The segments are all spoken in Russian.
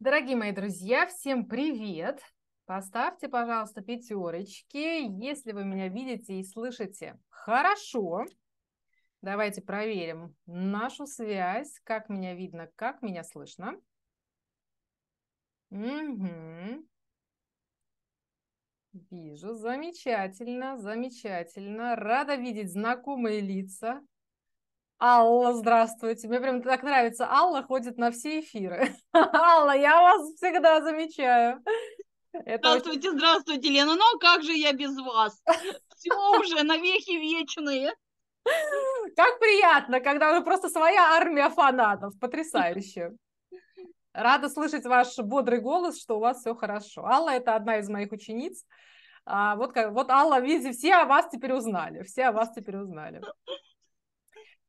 Дорогие мои друзья, всем привет! Поставьте, пожалуйста, пятерочки, если вы меня видите и слышите. Хорошо. Давайте проверим нашу связь, как меня видно, как меня слышно. Угу. Вижу, замечательно, замечательно. Рада видеть знакомые лица. Алла, здравствуйте. Мне прям так нравится. Алла ходит на все эфиры. Алла, я вас всегда замечаю. здравствуйте, очень... здравствуйте, Лена. Ну, а как же я без вас? Все уже навеки вечные. Как приятно, когда вы просто своя армия фанатов. Потрясающе. Рада слышать ваш бодрый голос, что у вас все хорошо. Алла – это одна из моих учениц. А вот, вот Алла, видите, все о вас теперь узнали. Все о вас теперь узнали.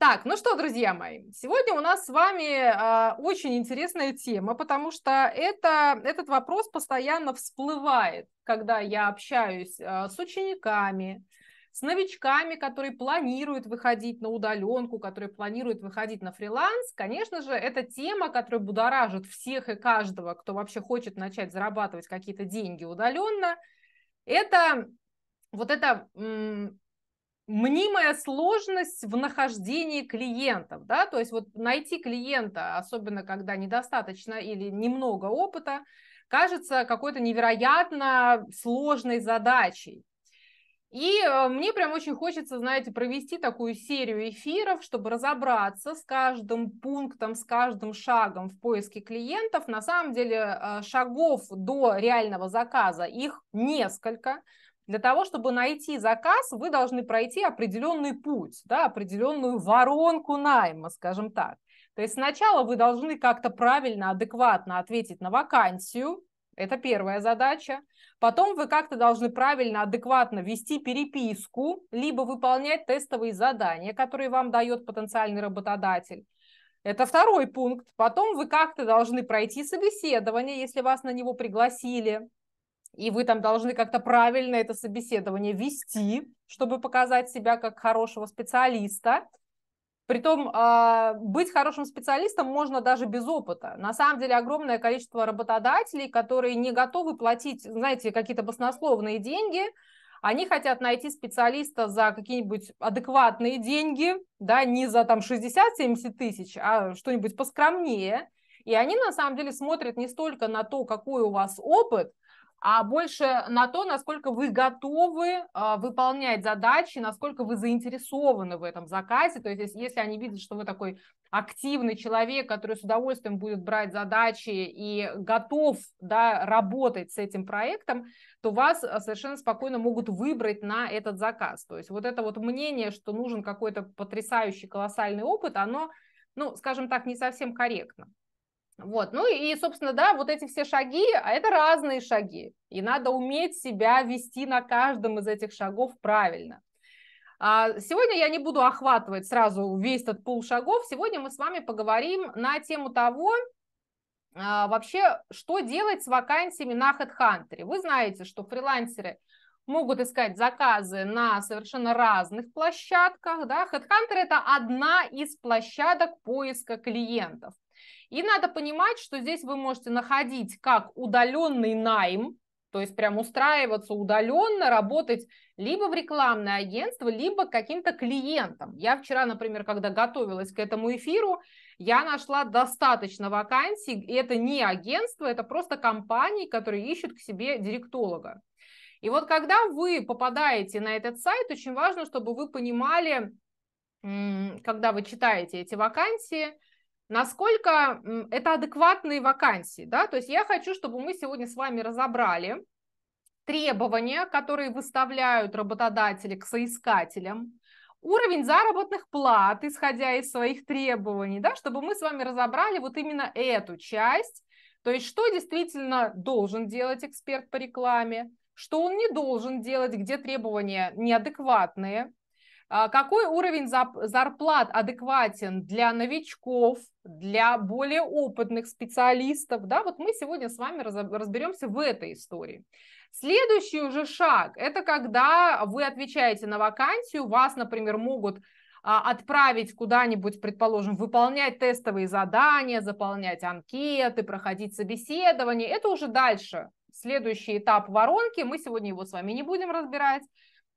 Так, ну что, друзья мои, сегодня у нас с вами э, очень интересная тема, потому что это, этот вопрос постоянно всплывает, когда я общаюсь э, с учениками, с новичками, которые планируют выходить на удаленку, которые планируют выходить на фриланс. Конечно же, это тема, которая будоражит всех и каждого, кто вообще хочет начать зарабатывать какие-то деньги удаленно. Это вот это мнимая сложность в нахождении клиентов, да, то есть вот найти клиента, особенно когда недостаточно или немного опыта, кажется какой-то невероятно сложной задачей. И э, мне прям очень хочется, знаете, провести такую серию эфиров, чтобы разобраться с каждым пунктом, с каждым шагом в поиске клиентов. На самом деле э, шагов до реального заказа их несколько. Для того, чтобы найти заказ, вы должны пройти определенный путь, да, определенную воронку найма, скажем так. То есть сначала вы должны как-то правильно, адекватно ответить на вакансию, это первая задача. Потом вы как-то должны правильно, адекватно вести переписку, либо выполнять тестовые задания, которые вам дает потенциальный работодатель. Это второй пункт. Потом вы как-то должны пройти собеседование, если вас на него пригласили и вы там должны как-то правильно это собеседование вести, чтобы показать себя как хорошего специалиста. Притом а, быть хорошим специалистом можно даже без опыта. На самом деле огромное количество работодателей, которые не готовы платить, знаете, какие-то баснословные деньги, они хотят найти специалиста за какие-нибудь адекватные деньги, да, не за там 60-70 тысяч, а что-нибудь поскромнее. И они на самом деле смотрят не столько на то, какой у вас опыт, а больше на то, насколько вы готовы а, выполнять задачи, насколько вы заинтересованы в этом заказе. То есть, если они видят, что вы такой активный человек, который с удовольствием будет брать задачи и готов да, работать с этим проектом, то вас а, совершенно спокойно могут выбрать на этот заказ. То есть вот это вот мнение, что нужен какой-то потрясающий колоссальный опыт, оно, ну, скажем так, не совсем корректно. Вот, ну и, собственно, да, вот эти все шаги, а это разные шаги, и надо уметь себя вести на каждом из этих шагов правильно. А, сегодня я не буду охватывать сразу весь этот пул шагов, сегодня мы с вами поговорим на тему того, а, вообще, что делать с вакансиями на HeadHunter. Вы знаете, что фрилансеры могут искать заказы на совершенно разных площадках, да, HeadHunter это одна из площадок поиска клиентов. И надо понимать, что здесь вы можете находить как удаленный найм, то есть прям устраиваться удаленно, работать либо в рекламное агентство, либо каким-то клиентом. Я вчера, например, когда готовилась к этому эфиру, я нашла достаточно вакансий, и это не агентство, это просто компании, которые ищут к себе директолога. И вот когда вы попадаете на этот сайт, очень важно, чтобы вы понимали, когда вы читаете эти вакансии – насколько это адекватные вакансии, да, то есть я хочу, чтобы мы сегодня с вами разобрали требования, которые выставляют работодатели к соискателям, уровень заработных плат, исходя из своих требований, да, чтобы мы с вами разобрали вот именно эту часть, то есть что действительно должен делать эксперт по рекламе, что он не должен делать, где требования неадекватные, а какой уровень зарплат адекватен для новичков, для более опытных специалистов? Да, вот мы сегодня с вами разберемся в этой истории. Следующий уже шаг – это когда вы отвечаете на вакансию, вас, например, могут а, отправить куда-нибудь, предположим, выполнять тестовые задания, заполнять анкеты, проходить собеседование. Это уже дальше, следующий этап воронки. Мы сегодня его с вами не будем разбирать.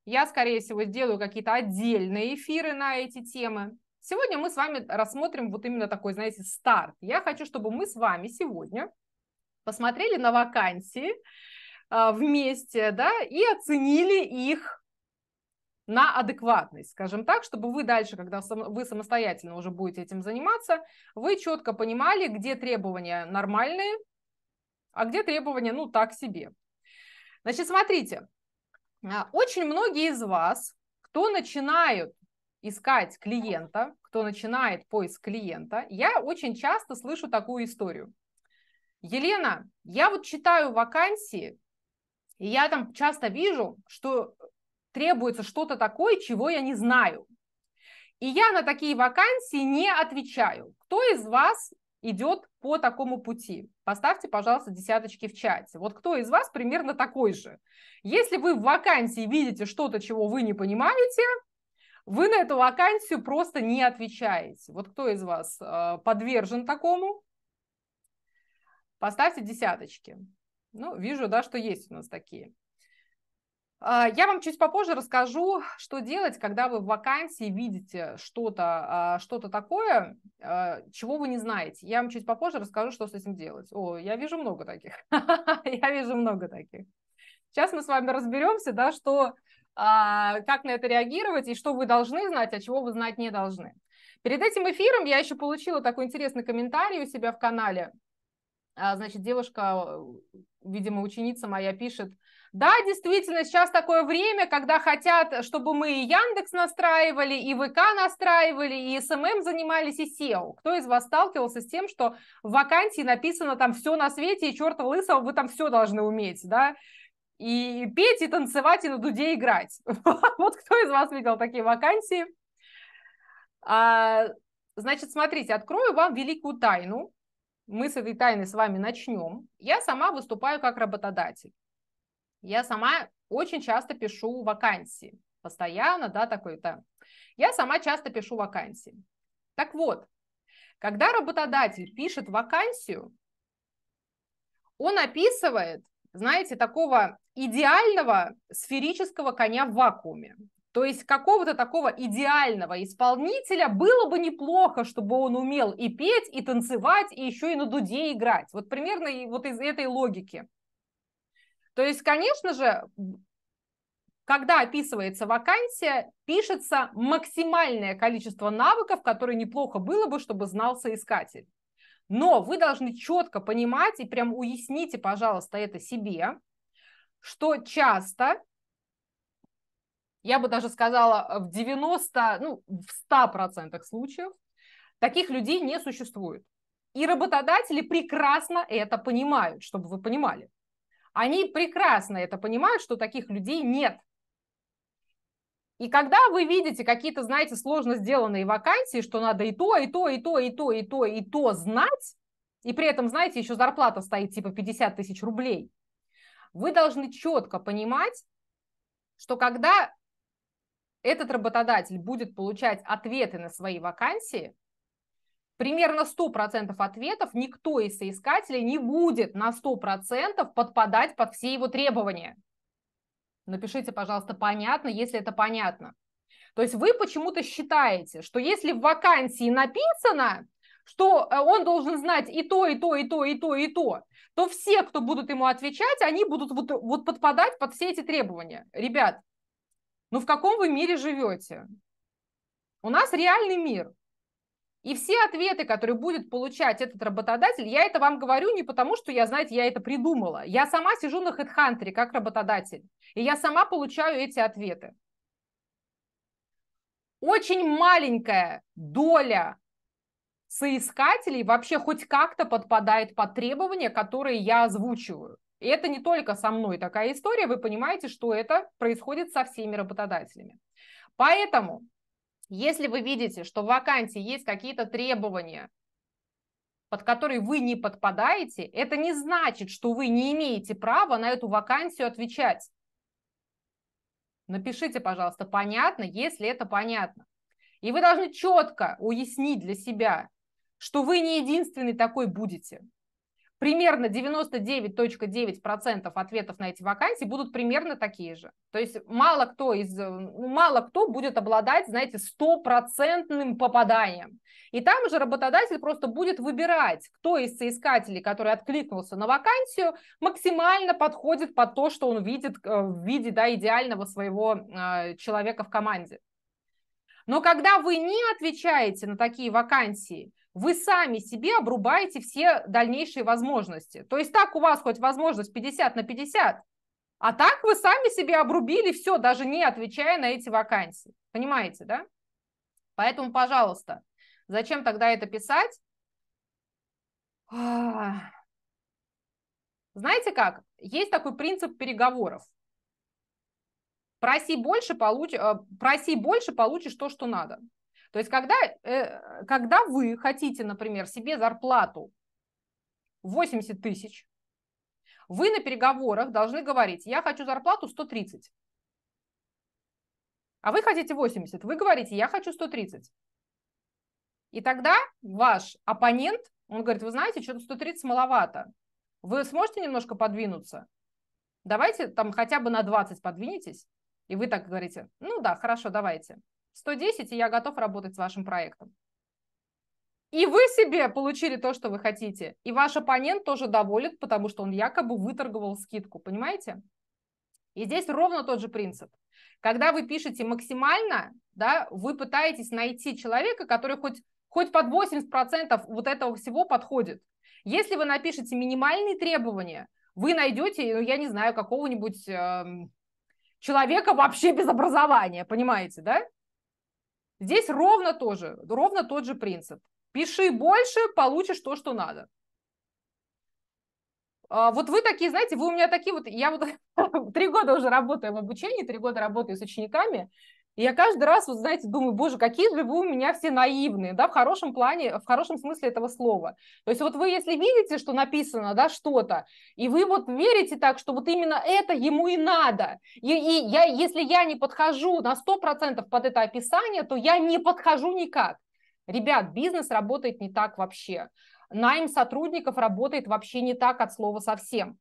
Я, скорее всего, сделаю какие-то отдельные эфиры на эти темы. Сегодня мы с вами рассмотрим вот именно такой, знаете, старт. Я хочу, чтобы мы с вами сегодня посмотрели на вакансии а, вместе, да, и оценили их на адекватность, скажем так, чтобы вы дальше, когда вы самостоятельно уже будете этим заниматься, вы четко понимали, где требования нормальные, а где требования, ну, так себе. Значит, смотрите, а, очень многие из вас, кто начинают искать клиента, кто начинает поиск клиента, я очень часто слышу такую историю. Елена, я вот читаю вакансии, и я там часто вижу, что требуется что-то такое, чего я не знаю. И я на такие вакансии не отвечаю. Кто из вас идет по такому пути. Поставьте, пожалуйста, десяточки в чате. Вот кто из вас примерно такой же? Если вы в вакансии видите что-то, чего вы не понимаете, вы на эту вакансию просто не отвечаете. Вот кто из вас э, подвержен такому? Поставьте десяточки. Ну, вижу, да, что есть у нас такие. А, я вам чуть попозже расскажу, что делать, когда вы в вакансии видите что-то а, что то такое, а, чего вы не знаете. Я вам чуть попозже расскажу, что с этим делать. О, я вижу много таких. Я вижу много таких. Сейчас мы с вами разберемся, да, что, как на это реагировать и что вы должны знать, а чего вы знать не должны. Перед этим эфиром я еще получила такой интересный комментарий у себя в канале. Значит, девушка, видимо, ученица моя пишет – да, действительно, сейчас такое время, когда хотят, чтобы мы и Яндекс настраивали, и ВК настраивали, и СММ занимались, и SEO. Кто из вас сталкивался с тем, что в вакансии написано там все на свете, и черта лысого, вы там все должны уметь, да? И петь, и танцевать, и на дуде играть. Вот кто из вас видел такие вакансии? А, значит, смотрите, открою вам великую тайну. Мы с этой тайны с вами начнем. Я сама выступаю как работодатель. Я сама очень часто пишу вакансии. Постоянно, да, такой то Я сама часто пишу вакансии. Так вот, когда работодатель пишет вакансию, он описывает, знаете, такого идеального сферического коня в вакууме. То есть какого-то такого идеального исполнителя было бы неплохо, чтобы он умел и петь, и танцевать, и еще и на дуде играть. Вот примерно вот из этой логики. То есть, конечно же, когда описывается вакансия, пишется максимальное количество навыков, которые неплохо было бы, чтобы знал соискатель. Но вы должны четко понимать и прям уясните, пожалуйста, это себе, что часто, я бы даже сказала, в 90, ну, в 100% случаев таких людей не существует. И работодатели прекрасно это понимают, чтобы вы понимали они прекрасно это понимают, что таких людей нет. И когда вы видите какие-то, знаете, сложно сделанные вакансии, что надо и то, и то, и то, и то, и то, и то знать, и при этом, знаете, еще зарплата стоит типа 50 тысяч рублей, вы должны четко понимать, что когда этот работодатель будет получать ответы на свои вакансии, примерно 100% ответов никто из соискателей не будет на 100% подпадать под все его требования. Напишите, пожалуйста, понятно, если это понятно. То есть вы почему-то считаете, что если в вакансии написано, что э, он должен знать и то, и то, и то, и то, и то, то все, кто будут ему отвечать, они будут вот, вот подпадать под все эти требования. Ребят, ну в каком вы мире живете? У нас реальный мир. И все ответы, которые будет получать этот работодатель, я это вам говорю не потому, что я, знаете, я это придумала. Я сама сижу на Хедхантере как работодатель, и я сама получаю эти ответы. Очень маленькая доля соискателей вообще хоть как-то подпадает под требования, которые я озвучиваю. И это не только со мной такая история, вы понимаете, что это происходит со всеми работодателями. Поэтому если вы видите, что в вакансии есть какие-то требования, под которые вы не подпадаете, это не значит, что вы не имеете права на эту вакансию отвечать. Напишите, пожалуйста, понятно, если это понятно. И вы должны четко уяснить для себя, что вы не единственный такой будете примерно 99.9% ответов на эти вакансии будут примерно такие же. То есть мало кто, из, мало кто будет обладать, знаете, стопроцентным попаданием. И там же работодатель просто будет выбирать, кто из соискателей, который откликнулся на вакансию, максимально подходит под то, что он видит э, в виде да, идеального своего э, человека в команде. Но когда вы не отвечаете на такие вакансии, вы сами себе обрубаете все дальнейшие возможности. То есть так у вас хоть возможность 50 на 50, а так вы сами себе обрубили все, даже не отвечая на эти вакансии. Понимаете, да? Поэтому, пожалуйста, зачем тогда это писать? А. Знаете как? Есть такой принцип переговоров. Проси больше, получ... Э, проси больше, получишь то, что надо. То есть, когда, э, когда вы хотите, например, себе зарплату 80 тысяч, вы на переговорах должны говорить, я хочу зарплату 130. А вы хотите 80, вы говорите, я хочу 130. И тогда ваш оппонент, он говорит, вы знаете, что-то 130 маловато. Вы сможете немножко подвинуться? Давайте там хотя бы на 20 подвинетесь. И вы так говорите, ну да, хорошо, давайте. 110, и я готов работать с вашим проектом. И вы себе получили то, что вы хотите. И ваш оппонент тоже доволен, потому что он якобы выторговал скидку, понимаете? И здесь ровно тот же принцип. Когда вы пишете максимально, да, вы пытаетесь найти человека, который хоть, хоть под 80% вот этого всего подходит. Если вы напишете минимальные требования, вы найдете, ну, я не знаю, какого-нибудь э, человека вообще без образования, понимаете, да? Здесь ровно тоже, ровно тот же принцип. Пиши больше, получишь то, что надо. А, вот вы такие, знаете, вы у меня такие вот, я вот три года уже работаю в обучении, три года работаю с учениками, и я каждый раз, вот знаете, думаю, боже, какие же вы у меня все наивные, да, в хорошем плане, в хорошем смысле этого слова. То есть вот вы, если видите, что написано, да, что-то, и вы вот верите так, что вот именно это ему и надо. И, и я, если я не подхожу на 100% под это описание, то я не подхожу никак. Ребят, бизнес работает не так вообще. Найм сотрудников работает вообще не так от слова совсем.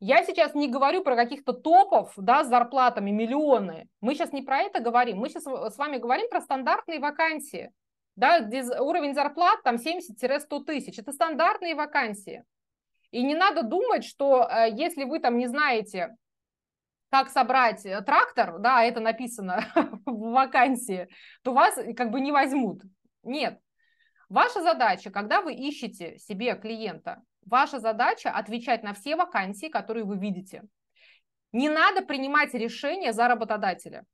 Я сейчас не говорю про каких-то топов да, с зарплатами миллионы. Мы сейчас не про это говорим. Мы сейчас с вами говорим про стандартные вакансии, да, где уровень зарплат там 70-100 тысяч. Это стандартные вакансии. И не надо думать, что э, если вы там не знаете, как собрать э, трактор, да, а это написано в вакансии, то вас э, как бы не возьмут. Нет. Ваша задача, когда вы ищете себе клиента, Ваша задача отвечать на все вакансии, которые вы видите. Не надо принимать решение за работодателя.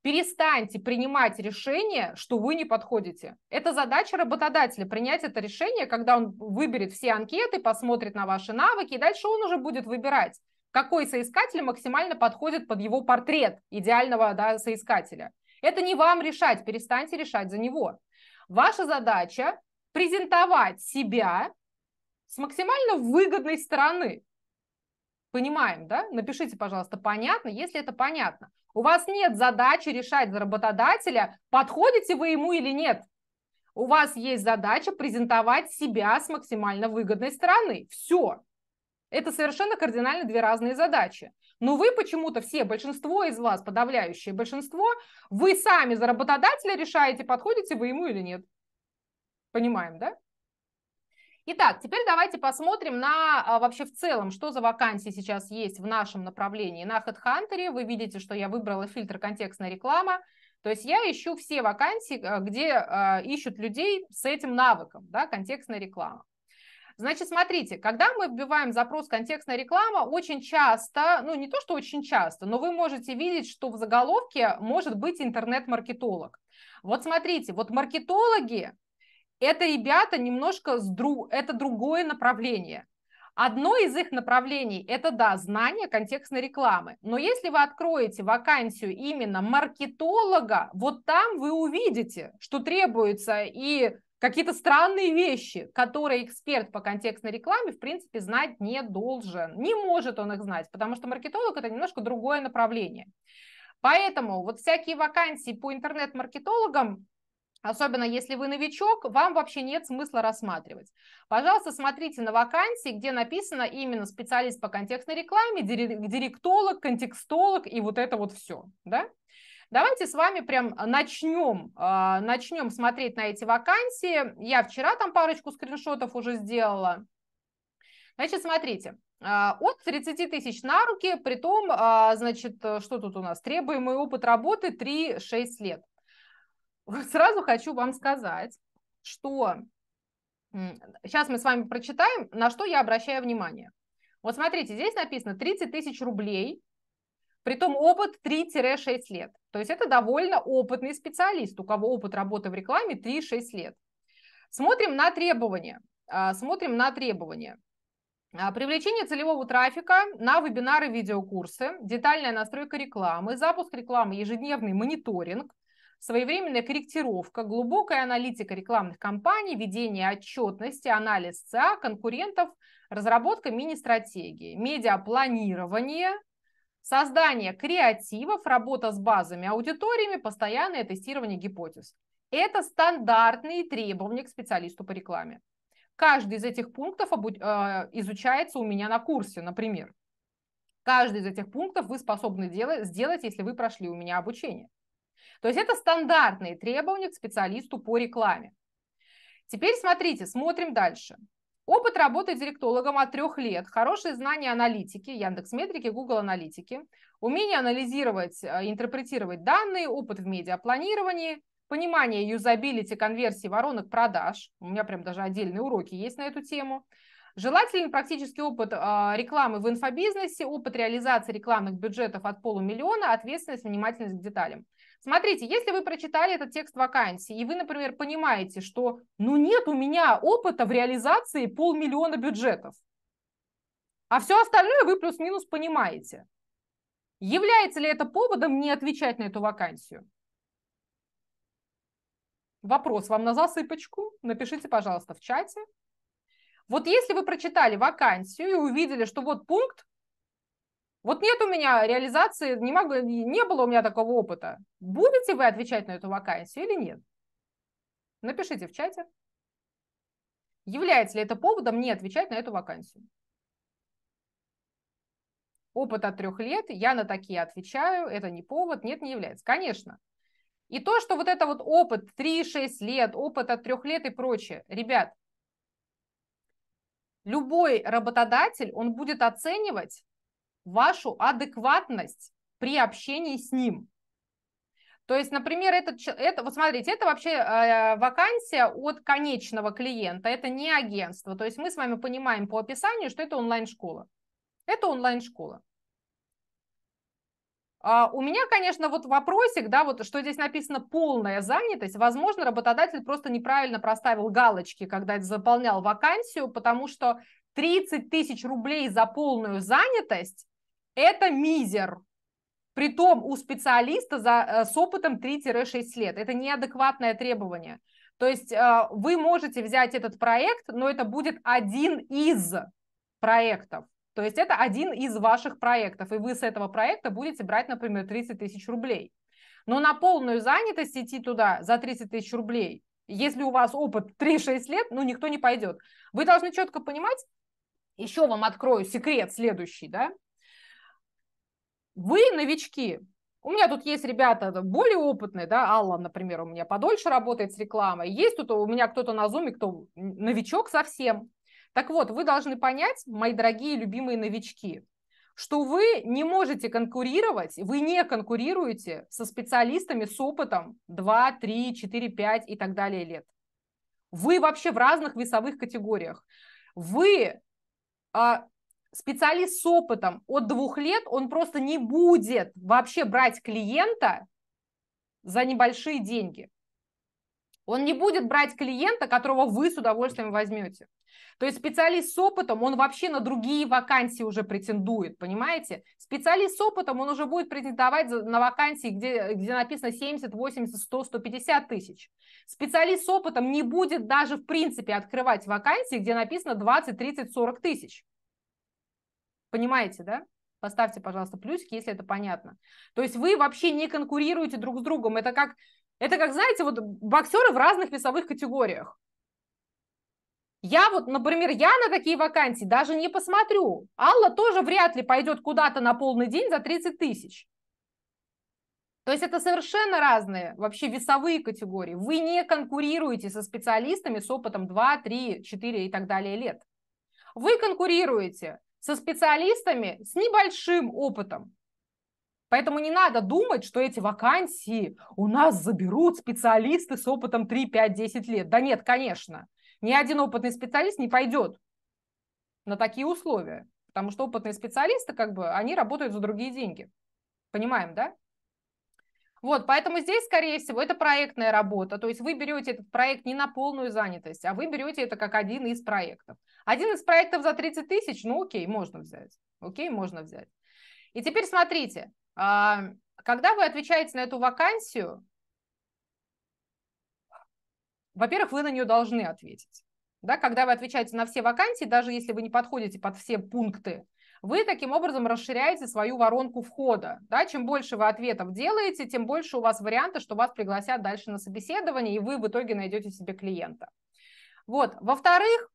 Перестаньте принимать решение, что вы не подходите. Это задача работодателя принять это решение, когда он выберет все анкеты, посмотрит на ваши навыки, и дальше он уже будет выбирать, какой соискатель максимально подходит под его портрет идеального да, соискателя. Это не вам решать, перестаньте решать за него. Ваша задача презентовать себя с максимально выгодной стороны. Понимаем, да? Напишите, пожалуйста, понятно, если это понятно. У вас нет задачи решать за работодателя, подходите вы ему или нет. У вас есть задача презентовать себя с максимально выгодной стороны. Все. Это совершенно кардинально две разные задачи. Но вы почему-то все, большинство из вас, подавляющее большинство, вы сами за работодателя решаете, подходите вы ему или нет. Понимаем, да? Итак, теперь давайте посмотрим на а, вообще в целом, что за вакансии сейчас есть в нашем направлении. На HeadHunter вы видите, что я выбрала фильтр «Контекстная реклама». То есть я ищу все вакансии, а, где э, ищут людей с этим навыком, да, контекстная реклама. Значит, смотрите, когда мы вбиваем запрос «контекстная реклама», очень часто, ну не то, что очень часто, но вы можете видеть, что в заголовке может быть интернет-маркетолог. Вот смотрите, вот маркетологи это ребята немножко с друг, это другое направление. Одно из их направлений – это, да, знание контекстной рекламы. Но если вы откроете вакансию именно маркетолога, вот там вы увидите, что требуется и какие-то странные вещи, которые эксперт по контекстной рекламе, в принципе, знать не должен. Не может он их знать, потому что маркетолог – это немножко другое направление. Поэтому вот всякие вакансии по интернет-маркетологам Особенно если вы новичок, вам вообще нет смысла рассматривать. Пожалуйста, смотрите на вакансии, где написано именно специалист по контекстной рекламе, директолог, контекстолог и вот это вот все. Да? Давайте с вами прям начнем, а, начнем смотреть на эти вакансии. Я вчера там парочку скриншотов уже сделала. Значит, смотрите, а, от 30 тысяч на руки, при том, а, значит, э, что тут у нас, требуемый опыт работы 3-6 лет. сразу хочу вам сказать, что сейчас мы с вами прочитаем, на что я обращаю внимание. Вот смотрите, здесь написано 30 тысяч рублей, при том опыт 3-6 лет. То есть это довольно опытный специалист, у кого опыт работы в рекламе 3-6 лет. Смотрим на требования. А, смотрим на требования. А, привлечение целевого трафика на вебинары, видеокурсы, детальная настройка рекламы, запуск рекламы, ежедневный мониторинг, своевременная корректировка, глубокая аналитика рекламных кампаний, ведение отчетности, анализ ЦА, конкурентов, разработка мини-стратегии, медиапланирование, создание креативов, работа с базами, аудиториями, постоянное тестирование гипотез. Это стандартные требования к специалисту по рекламе. Каждый из этих пунктов э, изучается у меня на курсе, например. Каждый из этих пунктов вы способны делать, сделать, если вы прошли у меня обучение. То есть это стандартные требования к специалисту по рекламе. Теперь смотрите, смотрим дальше. Опыт работы директологом от трех лет, хорошие знания аналитики, Яндекс Метрики, Google Аналитики, умение анализировать, э, интерпретировать данные, опыт в медиапланировании, понимание юзабилити, конверсии, воронок продаж. У меня прям даже отдельные уроки есть на эту тему. Желательный практический опыт э, рекламы в инфобизнесе, опыт реализации рекламных бюджетов от полумиллиона, ответственность, внимательность к деталям. Смотрите, если вы прочитали этот текст вакансии, и вы, например, понимаете, что ну нет у меня опыта в реализации полмиллиона бюджетов, а все остальное вы плюс-минус понимаете. Является ли это поводом не отвечать на эту вакансию? Вопрос вам на засыпочку. Напишите, пожалуйста, в чате. Вот если вы прочитали вакансию и увидели, что вот пункт вот нет у меня реализации, не, могу, не было у меня такого опыта. Будете вы отвечать на эту вакансию или нет? Напишите в чате. Является ли это поводом не отвечать на эту вакансию? Опыт от трех лет, я на такие отвечаю, это не повод, нет, не является. Конечно. И то, что вот это вот опыт 3-6 лет, опыт от трех лет и прочее. Ребят, любой работодатель, он будет оценивать вашу адекватность при общении с ним. То есть, например, этот, это, вот смотрите, это вообще э, вакансия от конечного клиента, это не агентство. То есть мы с вами понимаем по описанию, что это онлайн-школа. Это онлайн-школа. А у меня, конечно, вот вопросик, да, вот что здесь написано полная занятость. Возможно, работодатель просто неправильно проставил галочки, когда заполнял вакансию, потому что 30 тысяч рублей за полную занятость это мизер. Притом у специалиста за, э, с опытом 3-6 лет. Это неадекватное требование. То есть э, вы можете взять этот проект, но это будет один из проектов. То есть это один из ваших проектов, и вы с этого проекта будете брать, например, 30 тысяч рублей. Но на полную занятость идти туда за 30 тысяч рублей, если у вас опыт 3-6 лет, ну, никто не пойдет. Вы должны четко понимать, еще вам открою секрет следующий, да, вы новички. У меня тут есть ребята более опытные, да, Алла, например, у меня подольше работает с рекламой. Есть тут у меня кто-то на зуме, кто новичок совсем. Так вот, вы должны понять, мои дорогие любимые новички, что вы не можете конкурировать, вы не конкурируете со специалистами с опытом 2, 3, 4, 5 и так далее лет. Вы вообще в разных весовых категориях. Вы а, специалист с опытом от двух лет, он просто не будет вообще брать клиента за небольшие деньги. Он не будет брать клиента, которого вы с удовольствием возьмете. То есть специалист с опытом, он вообще на другие вакансии уже претендует, понимаете? Специалист с опытом, он уже будет претендовать на вакансии, где, где написано 70, 80, 100, 150 тысяч. Специалист с опытом не будет даже в принципе открывать вакансии, где написано 20, 30, 40 тысяч. Понимаете, да? Поставьте, пожалуйста, плюсики, если это понятно. То есть вы вообще не конкурируете друг с другом. Это как, это как знаете, вот боксеры в разных весовых категориях. Я вот, например, я на такие вакансии даже не посмотрю. Алла тоже вряд ли пойдет куда-то на полный день за 30 тысяч. То есть это совершенно разные вообще весовые категории. Вы не конкурируете со специалистами с опытом 2, 3, 4 и так далее лет. Вы конкурируете со специалистами с небольшим опытом. Поэтому не надо думать, что эти вакансии у нас заберут специалисты с опытом 3, 5, 10 лет. Да нет, конечно. Ни один опытный специалист не пойдет на такие условия. Потому что опытные специалисты, как бы, они работают за другие деньги. Понимаем, да? Вот, поэтому здесь, скорее всего, это проектная работа, то есть вы берете этот проект не на полную занятость, а вы берете это как один из проектов. Один из проектов за 30 тысяч, ну окей, можно взять, окей, можно взять. И теперь смотрите, а, когда вы отвечаете на эту вакансию, во-первых, вы на нее должны ответить. Да, когда вы отвечаете на все вакансии, даже если вы не подходите под все пункты, вы таким образом расширяете свою воронку входа. Да? Чем больше вы ответов делаете, тем больше у вас варианты, что вас пригласят дальше на собеседование, и вы в итоге найдете себе клиента. Вот. Во-вторых,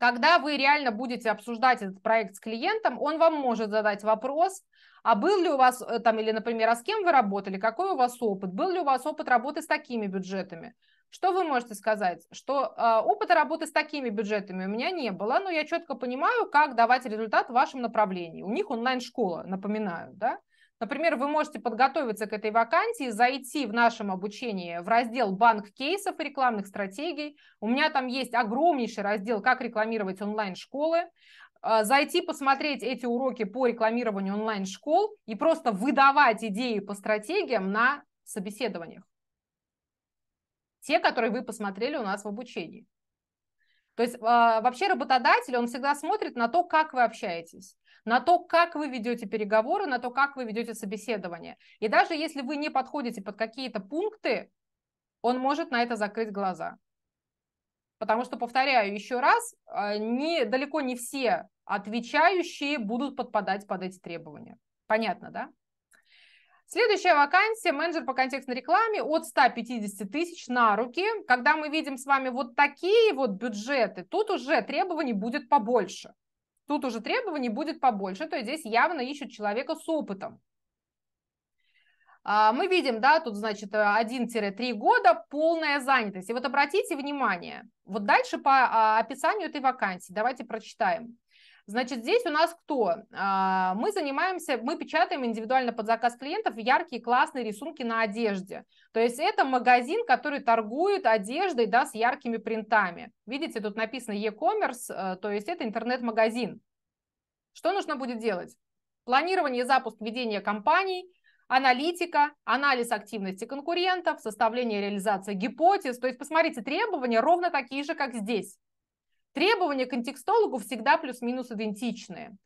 когда вы реально будете обсуждать этот проект с клиентом, он вам может задать вопрос, а был ли у вас э, там, или, например, а с кем вы работали, какой у вас опыт, был ли у вас опыт работы с такими бюджетами. Что вы можете сказать? Что э, опыта работы с такими бюджетами у меня не было, но я четко понимаю, как давать результат в вашем направлении. У них онлайн-школа, напоминаю, да? Например, вы можете подготовиться к этой вакансии, зайти в нашем обучении в раздел «Банк кейсов и рекламных стратегий». У меня там есть огромнейший раздел «Как рекламировать онлайн-школы». А, зайти посмотреть эти уроки по рекламированию онлайн-школ и просто выдавать идеи по стратегиям на собеседованиях. Те, которые вы посмотрели у нас в обучении. То есть а, вообще работодатель, он всегда смотрит на то, как вы общаетесь на то, как вы ведете переговоры, на то, как вы ведете собеседование. И даже если вы не подходите под какие-то пункты, он может на это закрыть глаза. Потому что, повторяю еще раз, а, не, далеко не все отвечающие будут подпадать под эти требования. Понятно, да? Следующая вакансия – менеджер по контекстной рекламе от 150 тысяч на руки. Когда мы видим с вами вот такие вот бюджеты, тут уже требований будет побольше. Тут уже требований будет побольше, то есть здесь явно ищут человека с опытом. А, мы видим, да, тут, значит, 1-3 года полная занятость. И вот обратите внимание, вот дальше по а, описанию этой вакансии, давайте прочитаем. Значит, здесь у нас кто? А, мы занимаемся, мы печатаем индивидуально под заказ клиентов яркие классные рисунки на одежде. То есть это магазин, который торгует одеждой да, с яркими принтами. Видите, тут написано e-commerce, э, то есть это интернет-магазин. Что нужно будет делать? Планирование и запуск ведения компаний, аналитика, анализ активности конкурентов, составление реализации гипотез. То есть, посмотрите, требования ровно такие же, как здесь. Требования к контекстологу всегда плюс-минус идентичные.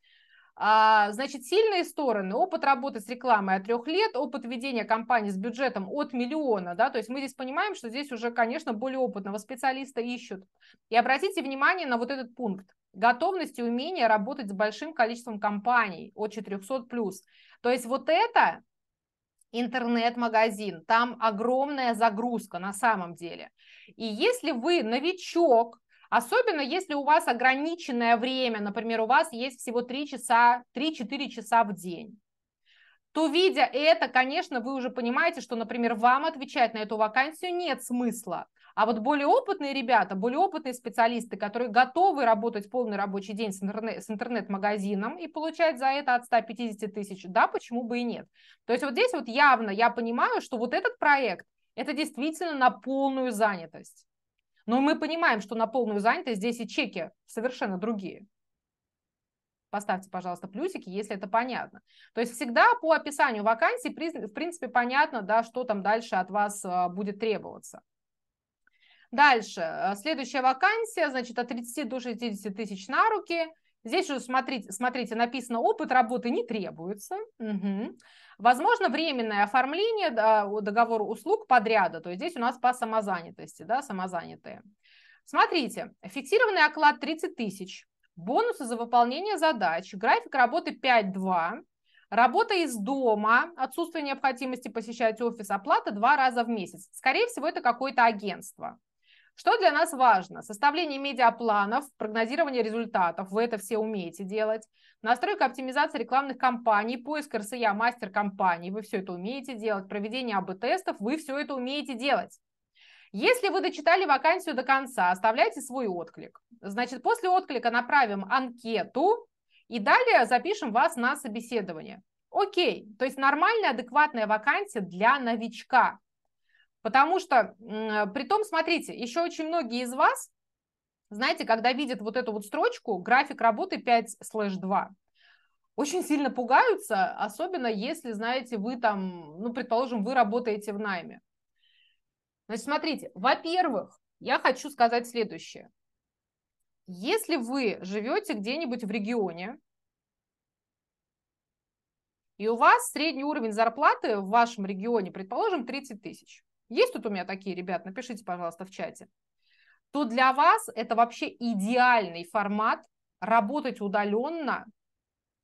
А, значит, сильные стороны, опыт работы с рекламой от трех лет, опыт ведения компании с бюджетом от миллиона, да, то есть мы здесь понимаем, что здесь уже, конечно, более опытного специалиста ищут. И обратите внимание на вот этот пункт. Готовность и умение работать с большим количеством компаний от 400+. плюс. То есть вот это интернет-магазин, там огромная загрузка на самом деле. И если вы новичок, Особенно если у вас ограниченное время, например, у вас есть всего 3 часа, 3-4 часа в день то видя это, конечно, вы уже понимаете, что, например, вам отвечать на эту вакансию нет смысла. А вот более опытные ребята, более опытные специалисты, которые готовы работать полный рабочий день с, интернет, с интернет-магазином и получать за это от 150 тысяч, да, почему бы и нет. То есть вот здесь вот явно я понимаю, что вот этот проект, это действительно на полную занятость. Но мы понимаем, что на полную занятость здесь и чеки совершенно другие. Поставьте, пожалуйста, плюсики, если это понятно. То есть всегда по описанию вакансий, в принципе, понятно, да, что там дальше от вас а, будет требоваться. Дальше, а, следующая вакансия, значит, от 30 до 60 тысяч на руки. Здесь уже смотрите, смотрите, написано, опыт работы не требуется. Угу. Возможно, временное оформление договора услуг подряда, то есть здесь у нас по самозанятости, да, самозанятые. Смотрите, фиксированный оклад 30 тысяч, бонусы за выполнение задач, график работы 5-2, Работа из дома, отсутствие необходимости посещать офис, оплата два раза в месяц. Скорее всего, это какое-то агентство. Что для нас важно? Составление медиапланов, прогнозирование результатов, вы это все умеете делать, настройка оптимизации рекламных кампаний, поиск РСЯ, мастер кампаний, вы все это умеете делать, проведение АБ-тестов, вы все это умеете делать. Если вы дочитали вакансию до конца, оставляйте свой отклик. Значит, после отклика направим анкету и далее запишем вас на собеседование. Окей, то есть нормальная, адекватная вакансия для новичка. Потому что, при том, смотрите, еще очень многие из вас, знаете, когда видят вот эту вот строчку, график работы 5 слэш 2, очень сильно пугаются, особенно если, знаете, вы там, ну, предположим, вы работаете в найме. Значит, смотрите, во-первых, я хочу сказать следующее. Если вы живете где-нибудь в регионе, и у вас средний уровень зарплаты в вашем регионе, предположим, 30 тысяч, есть тут у меня такие, ребят, напишите, пожалуйста, в чате, то для вас это вообще идеальный формат работать удаленно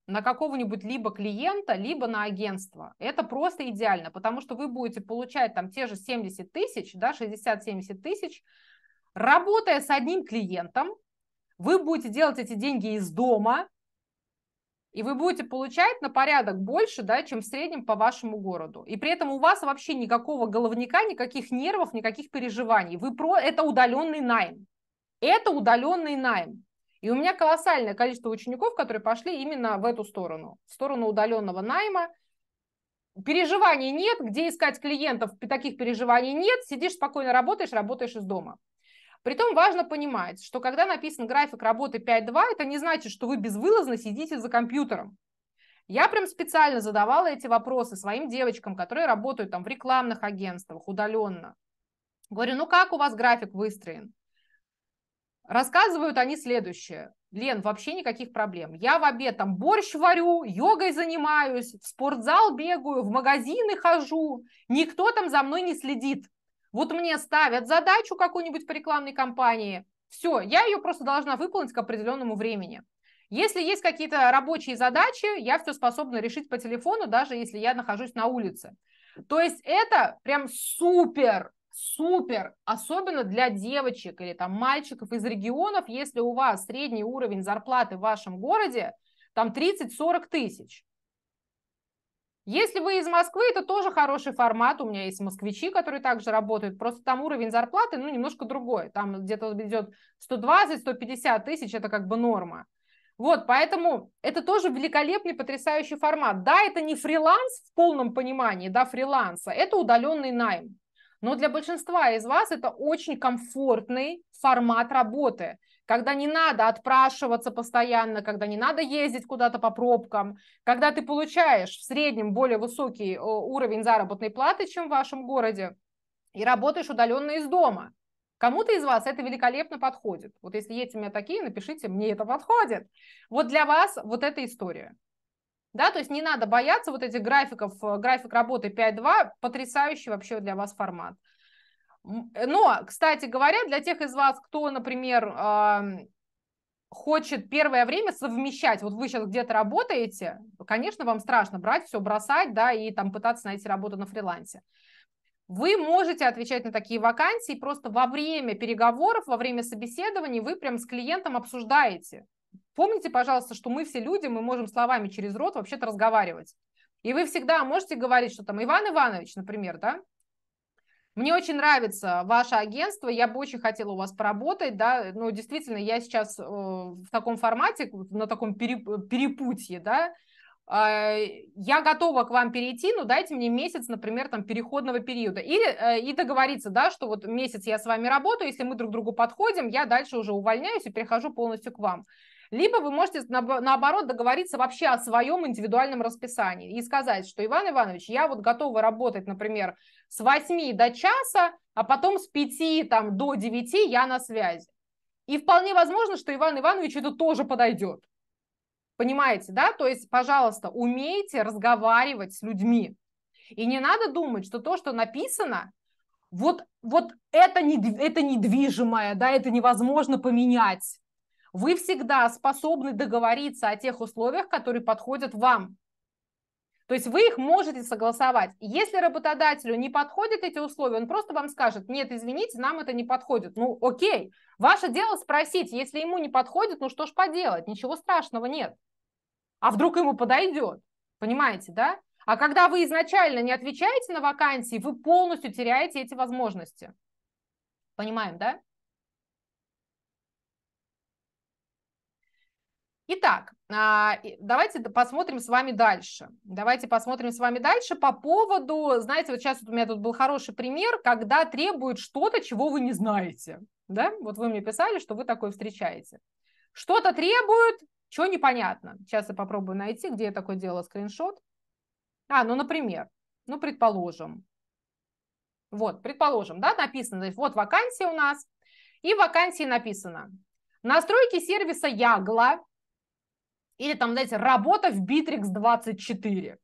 на какого-нибудь либо клиента, либо на агентство. Это просто идеально, потому что вы будете получать там те же 70 тысяч, да, 60-70 тысяч, работая с одним клиентом, вы будете делать эти деньги из дома, и вы будете получать на порядок больше, да, чем в среднем по вашему городу. И при этом у вас вообще никакого головника, никаких нервов, никаких переживаний. Вы про... Это удаленный найм. Это удаленный найм. И у меня колоссальное количество учеников, которые пошли именно в эту сторону, в сторону удаленного найма. Переживаний нет, где искать клиентов, таких переживаний нет, сидишь спокойно работаешь, работаешь из дома. Притом важно понимать, что когда написан график работы 5.2, это не значит, что вы безвылазно сидите за компьютером. Я прям специально задавала эти вопросы своим девочкам, которые работают там в рекламных агентствах удаленно. Говорю, ну как у вас график выстроен? Рассказывают они следующее. Лен, вообще никаких проблем. Я в обед там борщ варю, йогой занимаюсь, в спортзал бегаю, в магазины хожу. Никто там за мной не следит. Вот мне ставят задачу какую-нибудь по рекламной кампании, все, я ее просто должна выполнить к определенному времени. Если есть какие-то рабочие задачи, я все способна решить по телефону, даже если я нахожусь на улице. То есть это прям супер, супер, особенно для девочек или там мальчиков из регионов, если у вас средний уровень зарплаты в вашем городе, там 30-40 тысяч. Если вы из Москвы, это тоже хороший формат. У меня есть москвичи, которые также работают. Просто там уровень зарплаты, ну, немножко другой. Там где-то идет 120-150 тысяч, это как бы норма. Вот, поэтому это тоже великолепный, потрясающий формат. Да, это не фриланс в полном понимании, да, фриланса, это удаленный найм. Но для большинства из вас это очень комфортный формат работы когда не надо отпрашиваться постоянно, когда не надо ездить куда-то по пробкам, когда ты получаешь в среднем более высокий э, уровень заработной платы, чем в вашем городе, и работаешь удаленно из дома. Кому-то из вас это великолепно подходит. Вот если есть у меня такие, напишите, мне это подходит. Вот для вас вот эта история. Да, то есть не надо бояться вот этих графиков, э, график работы 5-2, потрясающий вообще для вас формат. Э, но, кстати говоря, для тех из вас, кто, например, хочет первое время совмещать, вот вы сейчас где-то работаете, конечно, вам страшно брать все, бросать, да, и там пытаться найти работу на фрилансе. Вы можете отвечать на такие вакансии просто во время переговоров, во время собеседований вы прям с клиентом обсуждаете. Помните, пожалуйста, что мы все люди, мы можем словами через рот вообще-то разговаривать. И вы всегда можете говорить, что там Иван Иванович, например, да, мне очень нравится ваше агентство, я бы очень хотела у вас поработать, да, ну, действительно, я сейчас э, в таком формате, на таком перепутье, да, а, я готова к вам перейти, но дайте мне месяц, например, там, переходного периода. Или э, и договориться, да, что вот месяц я с вами работаю, если мы друг другу подходим, я дальше уже увольняюсь и перехожу полностью к вам. Либо вы можете, наоборот, договориться вообще о своем индивидуальном расписании и сказать, что Иван Иванович, я вот готова работать, например, с 8 до часа, а потом с 5 там, до 9 я на связи. И вполне возможно, что Иван Иванович это тоже подойдет. Понимаете, да? То есть, пожалуйста, умейте разговаривать с людьми. И не надо думать, что то, что написано, вот, вот это, не, это недвижимое, да, это невозможно поменять. Вы всегда способны договориться о тех условиях, которые подходят вам. То есть вы их можете согласовать. Если работодателю не подходят эти условия, он просто вам скажет, нет, извините, нам это не подходит. Ну, окей. Ваше дело спросить, если ему не подходит, ну что ж поделать, ничего страшного нет. А вдруг ему подойдет? Понимаете, да? А когда вы изначально не отвечаете на вакансии, вы полностью теряете эти возможности. Понимаем, да? Итак, а, давайте посмотрим с вами дальше. Давайте посмотрим с вами дальше по поводу, знаете, вот сейчас у меня тут был хороший пример, когда требуют что-то, чего вы не знаете. Да? Вот вы мне писали, что вы такое встречаете. Что-то требуют, что непонятно. Сейчас я попробую найти, где я такое делала скриншот. А, ну, например, ну, предположим. Вот, предположим, да, написано, значит, вот вакансия у нас, и в вакансии написано. Настройки сервиса Ягла или там, знаете, работа в Bittrex 24.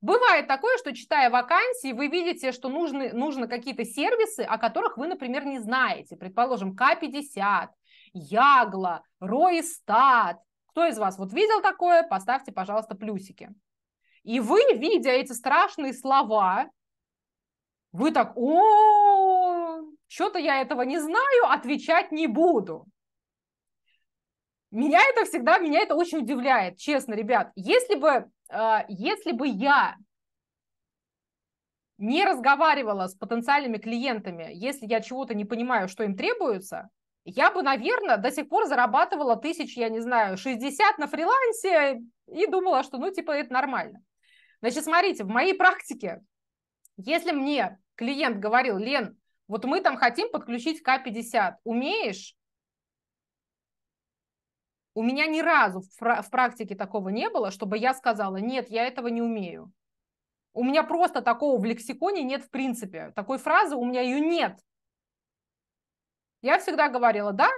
Бывает такое, что читая вакансии, вы видите, что нужны, нужно какие-то сервисы, о которых вы, например, не знаете. Предположим, К-50, Ягла, Роистат. Кто из вас вот видел такое? Поставьте, пожалуйста, плюсики. И вы, видя эти страшные слова, вы так, о, что-то я этого не знаю, отвечать не буду. Меня это всегда, меня это очень удивляет, честно, ребят. Если бы, а, если бы я не разговаривала с потенциальными клиентами, если я чего-то не понимаю, что им требуется, я бы, наверное, до сих пор зарабатывала тысяч, я не знаю, 60 на фрилансе и думала, что, ну, типа, это нормально. Значит, смотрите, в моей практике, если мне клиент говорил, Лен, вот мы там хотим подключить К-50, умеешь? У меня ни разу в практике такого не было, чтобы я сказала, нет, я этого не умею. У меня просто такого в лексиконе нет в принципе. Такой фразы у меня ее нет. Я всегда говорила, да,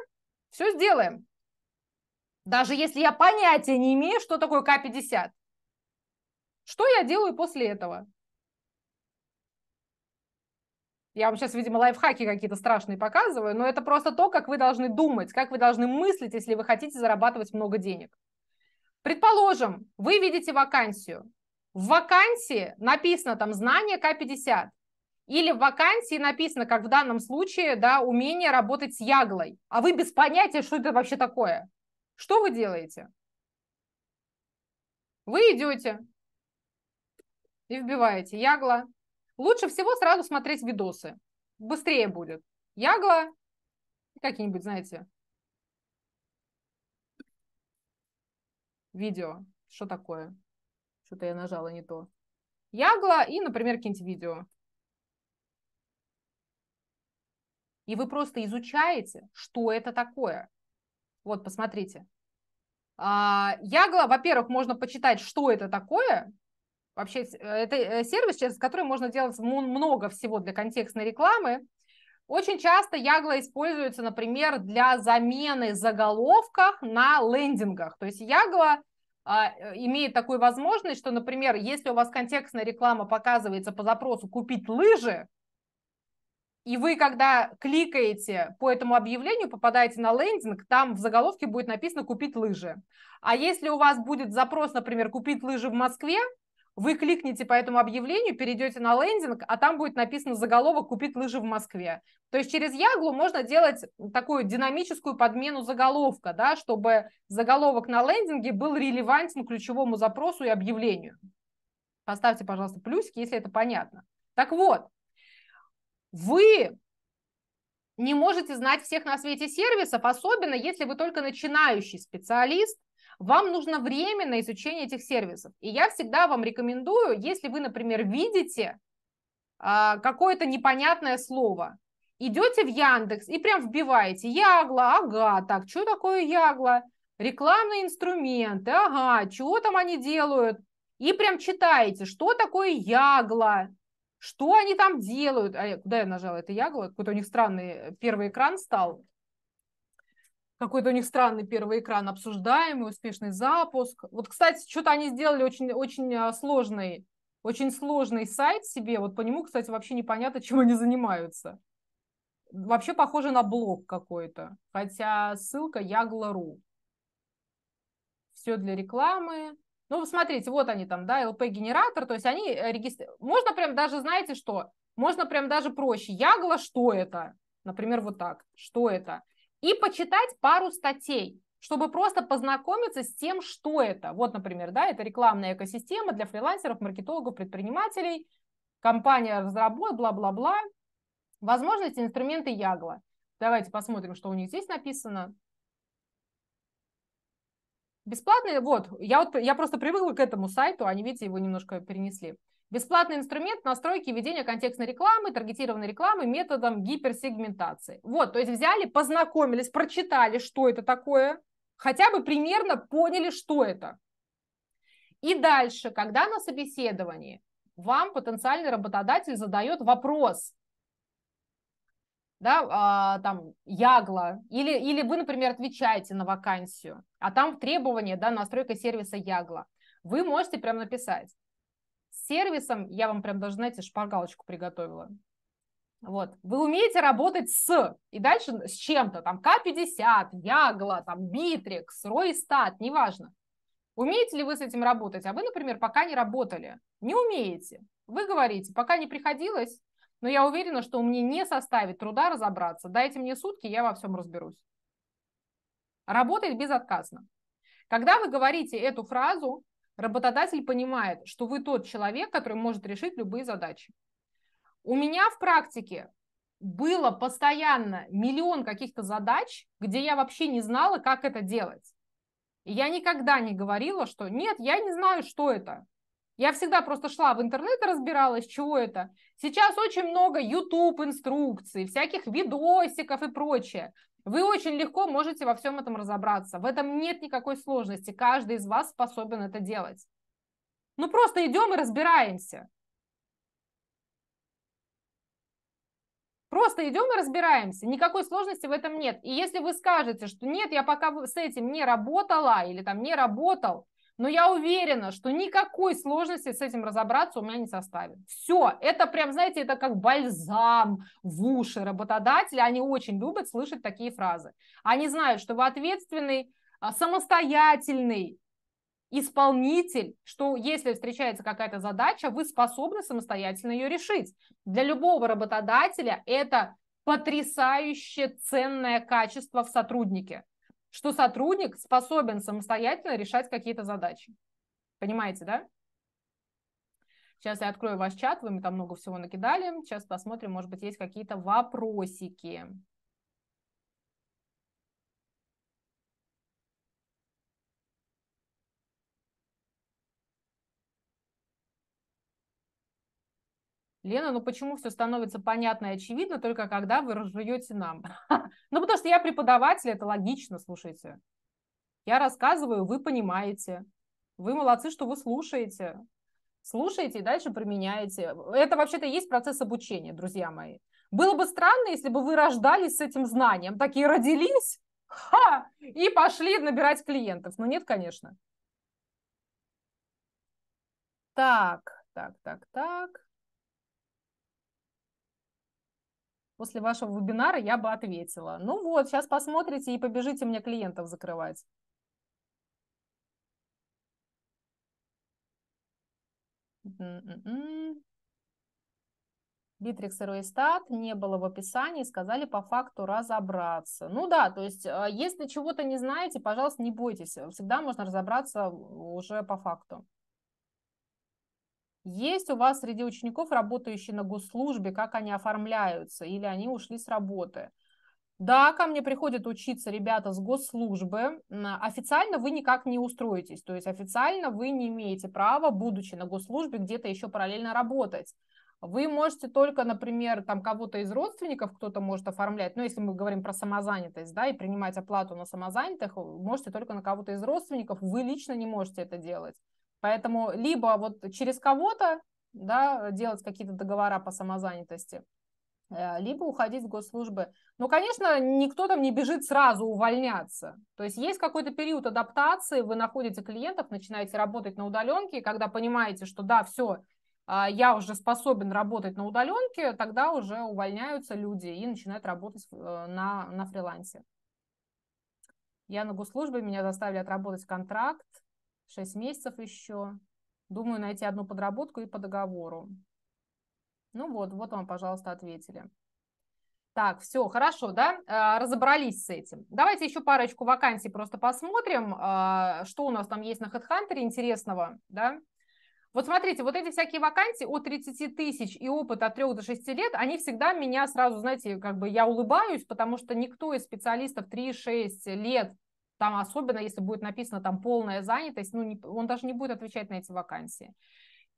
все сделаем. Даже если я понятия не имею, что такое К-50. Что я делаю после этого? Я вам сейчас, видимо, лайфхаки какие-то страшные показываю, но это просто то, как вы должны думать, как вы должны мыслить, если вы хотите зарабатывать много денег. Предположим, вы видите вакансию. В вакансии написано там знание К50. Или в вакансии написано, как в данном случае, да, умение работать с яглой. А вы без понятия, что это вообще такое. Что вы делаете? Вы идете и вбиваете ягла Лучше всего сразу смотреть видосы. Быстрее будет. Ягла, какие-нибудь, знаете, видео. Что такое? Что-то я нажала не то. Ягла и, например, какие-нибудь видео. И вы просто изучаете, что это такое. Вот, посмотрите. А, ягла, во-первых, можно почитать, что это такое, Вообще, э, это э, сервис, через который можно делать много всего для контекстной рекламы. Очень часто Ягла используется, например, для замены заголовков на лендингах. То есть Ягла а, э, имеет такую возможность, что, например, если у вас контекстная реклама показывается по запросу «купить лыжи», и вы, когда кликаете по этому объявлению, попадаете на лендинг, там в заголовке будет написано «купить лыжи». А если у вас будет запрос, например, «купить лыжи в Москве», вы кликните по этому объявлению, перейдете на лендинг, а там будет написано заголовок «Купить лыжи в Москве». То есть через Яглу можно делать такую динамическую подмену заголовка, да, чтобы заголовок на лендинге был релевантен ключевому запросу и объявлению. Поставьте, пожалуйста, плюсики, если это понятно. Так вот, вы не можете знать всех на свете сервисов, особенно если вы только начинающий специалист, вам нужно время на изучение этих сервисов. И я всегда вам рекомендую, если вы, например, видите а, какое-то непонятное слово, идете в Яндекс и прям вбиваете Ягла, ага, так, что такое Ягла? Рекламные инструменты, ага, чего там они делают? И прям читаете, что такое Ягла, что они там делают. А куда я нажала? Это Ягла? Какой-то у них странный э, первый экран стал какой-то у них странный первый экран обсуждаемый, успешный запуск. Вот, кстати, что-то они сделали очень, очень а, сложный, очень сложный сайт себе. Вот по нему, кстати, вообще непонятно, чем они занимаются. Вообще похоже на блог какой-то. Хотя ссылка Ягла.ру. Все для рекламы. Ну, смотрите, вот они там, да, LP-генератор, то есть они э, регистрируют. Можно прям даже, знаете что, можно прям даже проще. Ягла, что это? Например, вот так. Что это? и почитать пару статей, чтобы просто познакомиться с тем, что это. Вот, например, да, это рекламная экосистема для фрилансеров, маркетологов, предпринимателей, компания разработ, бла-бла-бла. Возможности, инструменты Ягла. Давайте посмотрим, что у них здесь написано. Бесплатные, вот, я, вот, я просто привыкла к этому сайту, они, видите, его немножко перенесли. Бесплатный инструмент настройки ведения контекстной рекламы, таргетированной рекламы методом гиперсегментации. Вот, то есть взяли, познакомились, прочитали, что это такое, хотя бы примерно поняли, что это. И дальше, когда на собеседовании вам потенциальный работодатель задает вопрос, да, а, там, Ягла, или, или вы, например, отвечаете на вакансию, а там требование, да, настройка сервиса Ягла, вы можете прям написать, сервисом, я вам прям даже, знаете, шпаргалочку приготовила. Вот. Вы умеете работать с, и дальше с чем-то, там К-50, Ягла, там Битрикс, Ройстат, неважно. Умеете ли вы с этим работать? А вы, например, пока не работали, не умеете. Вы говорите, пока не приходилось, но я уверена, что мне не составит труда разобраться. Дайте мне сутки, я во всем разберусь. Работает безотказно. Когда вы говорите эту фразу, Работодатель понимает, что вы тот человек, который может решить любые задачи. У меня в практике было постоянно миллион каких-то задач, где я вообще не знала, как это делать. И я никогда не говорила, что нет, я не знаю, что это. Я всегда просто шла в интернет и разбиралась, чего это. Сейчас очень много YouTube инструкций, всяких видосиков и прочее. Вы очень легко можете во всем этом разобраться. В этом нет никакой сложности. Каждый из вас способен это делать. Ну просто идем и разбираемся. Просто идем и разбираемся. Никакой сложности в этом нет. И если вы скажете, что нет, я пока с этим не работала или там не работал, но я уверена, что никакой сложности с этим разобраться у меня не составит. Все, это прям, знаете, это как бальзам в уши работодателя. Они очень любят слышать такие фразы. Они знают, что вы ответственный, а, самостоятельный исполнитель, что если встречается какая-то задача, вы способны самостоятельно ее решить. Для любого работодателя это потрясающе ценное качество в сотруднике что сотрудник способен самостоятельно решать какие-то задачи. Понимаете, да? Сейчас я открою ваш чат, вы мне там много всего накидали. Сейчас посмотрим, может быть, есть какие-то вопросики. Лена, ну почему все становится понятно и очевидно только когда вы разжуете нам? Ну потому что я преподаватель, это логично, слушайте. Я рассказываю, вы понимаете. Вы молодцы, что вы слушаете. Слушаете и дальше применяете. Это вообще-то есть процесс обучения, друзья мои. Было бы странно, если бы вы рождались с этим знанием, такие родились, ха, и пошли набирать клиентов. Но ну, нет, конечно. Так, так, так, так. после вашего вебинара я бы ответила. Ну вот, сейчас посмотрите и побежите мне клиентов закрывать. М-м-м. Битрикс и Ройстат не было в описании, сказали по факту разобраться. Ну да, то есть а, если чего-то не знаете, пожалуйста, не бойтесь, всегда можно разобраться э, уже по факту. Есть у вас среди учеников, работающие на госслужбе, как они оформляются, или они ушли с работы? Да, ко мне приходят учиться ребята с госслужбы. Официально вы никак не устроитесь, то есть официально вы не имеете права, будучи на госслужбе, где-то еще параллельно работать. Вы можете только, например, там кого-то из родственников кто-то может оформлять, ну, если мы говорим про самозанятость, да, и принимать оплату на самозанятых, э, можете только на кого-то из родственников, вы лично не можете это делать. Поэтому либо вот через кого-то да, делать какие-то договора по самозанятости, э, либо уходить в госслужбы. Ну, конечно, никто там не бежит сразу увольняться. То есть есть какой-то период адаптации, вы находите клиентов, начинаете работать на удаленке, и когда понимаете, что да, все, а, я уже способен работать на удаленке, тогда уже увольняются люди и начинают работать э, на, на фрилансе. Я на госслужбе, меня заставили отработать контракт, 6 месяцев еще. Думаю найти одну подработку и по договору. Ну вот, вот вам, пожалуйста, ответили. Так, все, хорошо, да, а, разобрались с этим. Давайте еще парочку вакансий просто посмотрим, а, что у нас там есть на HeadHunter интересного, да. Вот смотрите, вот эти всякие вакансии от 30 тысяч и опыт от 3 до 6 лет, они всегда меня сразу, знаете, как бы я улыбаюсь, потому что никто из специалистов 3-6 лет там особенно, если будет написано там полная занятость, ну, не, он даже не будет отвечать на эти вакансии.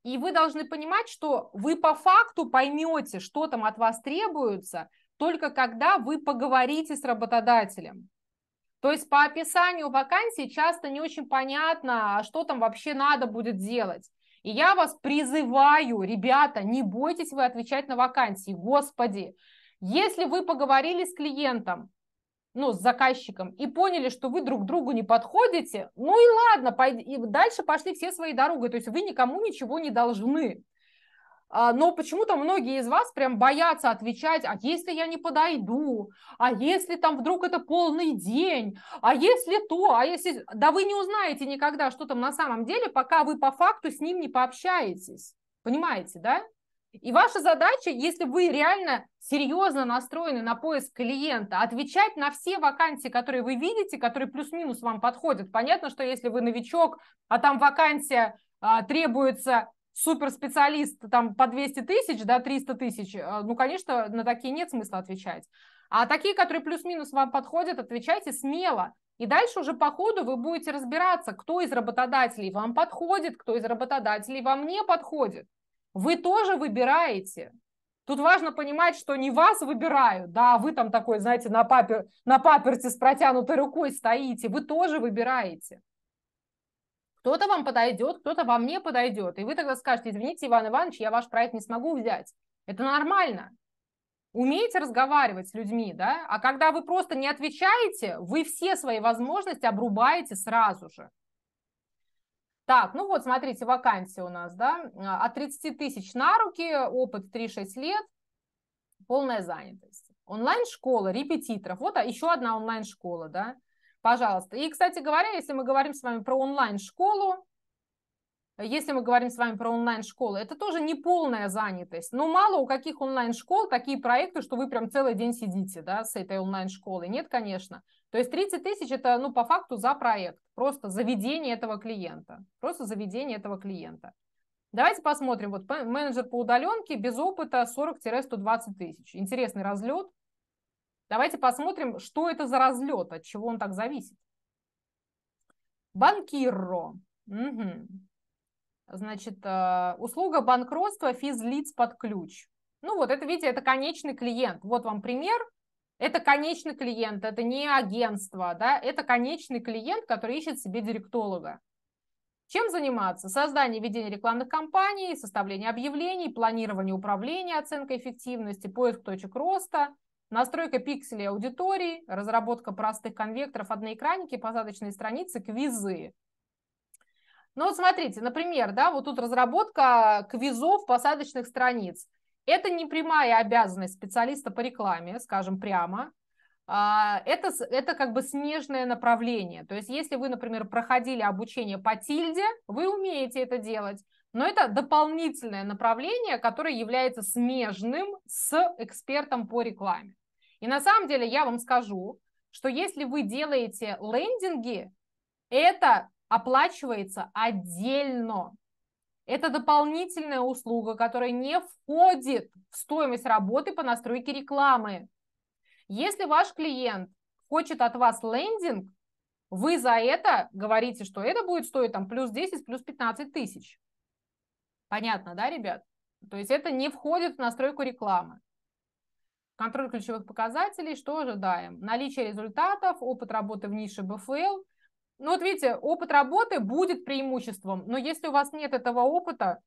И вы должны понимать, что вы по факту поймете, что там от вас требуется, только когда вы поговорите с работодателем. То есть по описанию вакансии часто не очень понятно, а что там вообще надо будет делать. И я вас призываю, ребята, не бойтесь вы отвечать на вакансии. Господи, если вы поговорили с клиентом, ну, с заказчиком и поняли, что вы друг другу не подходите, ну и ладно, пойд... и дальше пошли все свои дороги, то есть вы никому ничего не должны. А, но почему-то многие из вас прям боятся отвечать, а если я не подойду, а если там вдруг это полный день, а если то, а если... Да вы не узнаете никогда, что там на самом деле, пока вы по факту с ним не пообщаетесь. Понимаете, да? И ваша задача, если вы реально серьезно настроены на поиск клиента, отвечать на все вакансии, которые вы видите, которые плюс-минус вам подходят. Понятно, что если вы новичок, а там вакансия а, требуется суперспециалист там по 200 тысяч, да, 300 тысяч, э, ну, конечно, на такие нет смысла отвечать. А такие, которые плюс-минус вам подходят, отвечайте смело. И дальше уже по ходу вы будете разбираться, кто из работодателей вам подходит, кто из работодателей вам не подходит. Вы тоже выбираете. Тут важно понимать, что не вас выбирают, да, а вы там такой, знаете, на, папер, на паперте с протянутой рукой стоите, вы тоже выбираете. Кто-то вам подойдет, кто-то вам не подойдет. И вы тогда скажете, извините, Иван Иванович, я ваш проект не смогу взять. Это нормально. Умеете разговаривать с людьми, да? А когда вы просто не отвечаете, вы все свои возможности обрубаете сразу же. Так, ну вот, смотрите, вакансия у нас, да, а, от 30 тысяч на руки, опыт 3-6 лет, полная занятость. Онлайн-школа репетиторов, вот а, еще одна онлайн-школа, да, пожалуйста. И, кстати говоря, если мы говорим с вами про онлайн-школу, если мы говорим с вами про онлайн-школы, это тоже не полная занятость. Но ну, мало у каких онлайн-школ такие проекты, что вы прям целый день сидите да, с этой онлайн-школой. Нет, конечно. То есть 30 тысяч это ну, по факту за проект просто заведение этого клиента. Просто заведение этого клиента. Давайте посмотрим. Вот менеджер по удаленке без опыта 40-120 тысяч. Интересный разлет. Давайте посмотрим, что это за разлет, от чего он так зависит. Банкирро. Угу. Значит, э, услуга банкротства физлиц под ключ. Ну вот, это, видите, это конечный клиент. Вот вам пример это конечный клиент, это не агентство, да, это конечный клиент, который ищет себе директолога. Чем заниматься? Создание и ведение рекламных кампаний, составление объявлений, планирование управления, оценка эффективности, поиск точек роста, настройка пикселей аудитории, разработка простых конвекторов одноэкранники, посадочные страницы, квизы. Ну вот смотрите, например, да, вот тут разработка квизов посадочных страниц. Это не прямая обязанность специалиста по рекламе, скажем прямо. А, это, это как бы снежное направление. То есть если вы, например, проходили обучение по тильде, вы умеете это делать. Но это дополнительное направление, которое является смежным с экспертом по рекламе. И на самом деле я вам скажу, что если вы делаете лендинги, это оплачивается отдельно. Это дополнительная услуга, которая не входит в стоимость работы по настройке рекламы. Если ваш клиент хочет от вас лендинг, вы за это говорите, что это будет стоить там плюс 10, плюс 15 тысяч. Понятно, да, ребят? То есть это не входит в настройку рекламы. Контроль ключевых показателей, что ожидаем? Наличие результатов, опыт работы в нише БФЛ – ну вот видите, опыт работы будет преимуществом, но если у вас нет этого опыта,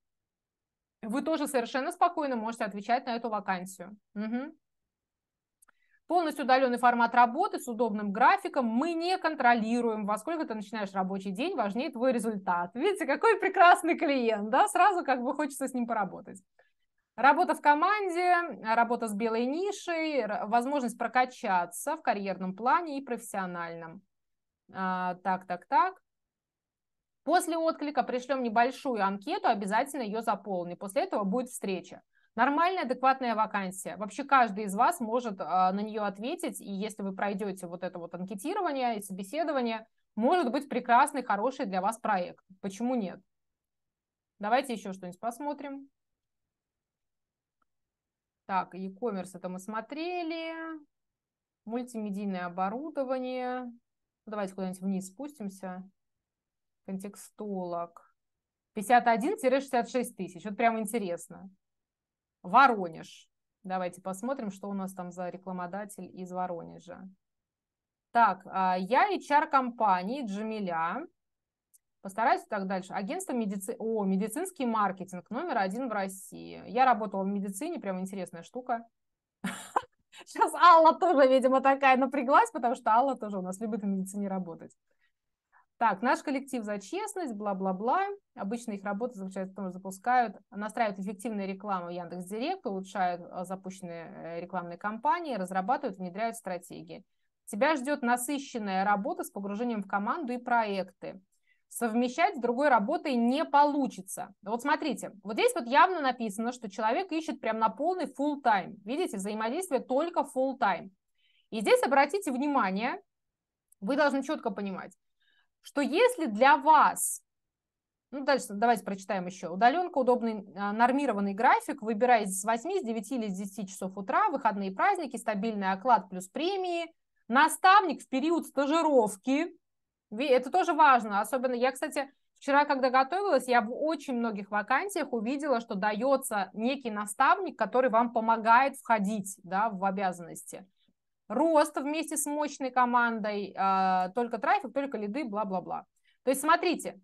вы тоже совершенно спокойно можете отвечать на эту вакансию. Угу. Полностью удаленный формат работы с удобным графиком. Мы не контролируем, во сколько ты начинаешь рабочий день, важнее твой результат. Видите, какой прекрасный клиент, да, сразу как бы хочется с ним поработать. Работа в команде, работа с белой нишей, возможность прокачаться в карьерном плане и профессиональном. А, так, так, так. После отклика пришлем небольшую анкету, обязательно ее заполни. После этого будет встреча. Нормальная, адекватная вакансия. Вообще каждый из вас может а, на нее ответить, и если вы пройдете вот это вот анкетирование и собеседование, может быть прекрасный, хороший для вас проект. Почему нет? Давайте еще что-нибудь посмотрим. Так, e-commerce это мы смотрели. Мультимедийное оборудование. Ну, давайте куда-нибудь вниз спустимся. Контекстолог. 51-66 тысяч. Вот прям интересно. Воронеж. Давайте посмотрим, что у нас там за рекламодатель из Воронежа. Так, а, я HR компании Джамиля. Постараюсь так дальше. Агентство медици... О, медицинский маркетинг, номер один в России. Я работала в медицине, прям интересная штука. Сейчас Алла тоже, видимо, такая напряглась, потому что Алла тоже у нас любит в медицине работать. Так, наш коллектив за честность, бла-бла-бла. Обычно их работа заключается в том, что запускают, настраивают эффективную рекламу в Яндекс.Директ, улучшают э, запущенные э, рекламные кампании, разрабатывают, внедряют стратегии. Тебя ждет насыщенная работа с погружением в команду и проекты совмещать с другой работой не получится. Вот смотрите, вот здесь вот явно написано, что человек ищет прям на полный full time. Видите, взаимодействие только full time. И здесь обратите внимание, вы должны четко понимать, что если для вас, ну дальше давайте прочитаем еще, удаленка, удобный а, нормированный график, выбираете с 8, с 9 или с 10 часов утра, выходные праздники, стабильный оклад плюс премии, наставник в период стажировки, это тоже важно. Особенно я, кстати, вчера, когда готовилась, я в очень многих вакансиях увидела, что дается некий наставник, который вам помогает входить да, в обязанности. Рост вместе с мощной командой, а, только трафик, только лиды, бла-бла-бла. То есть смотрите,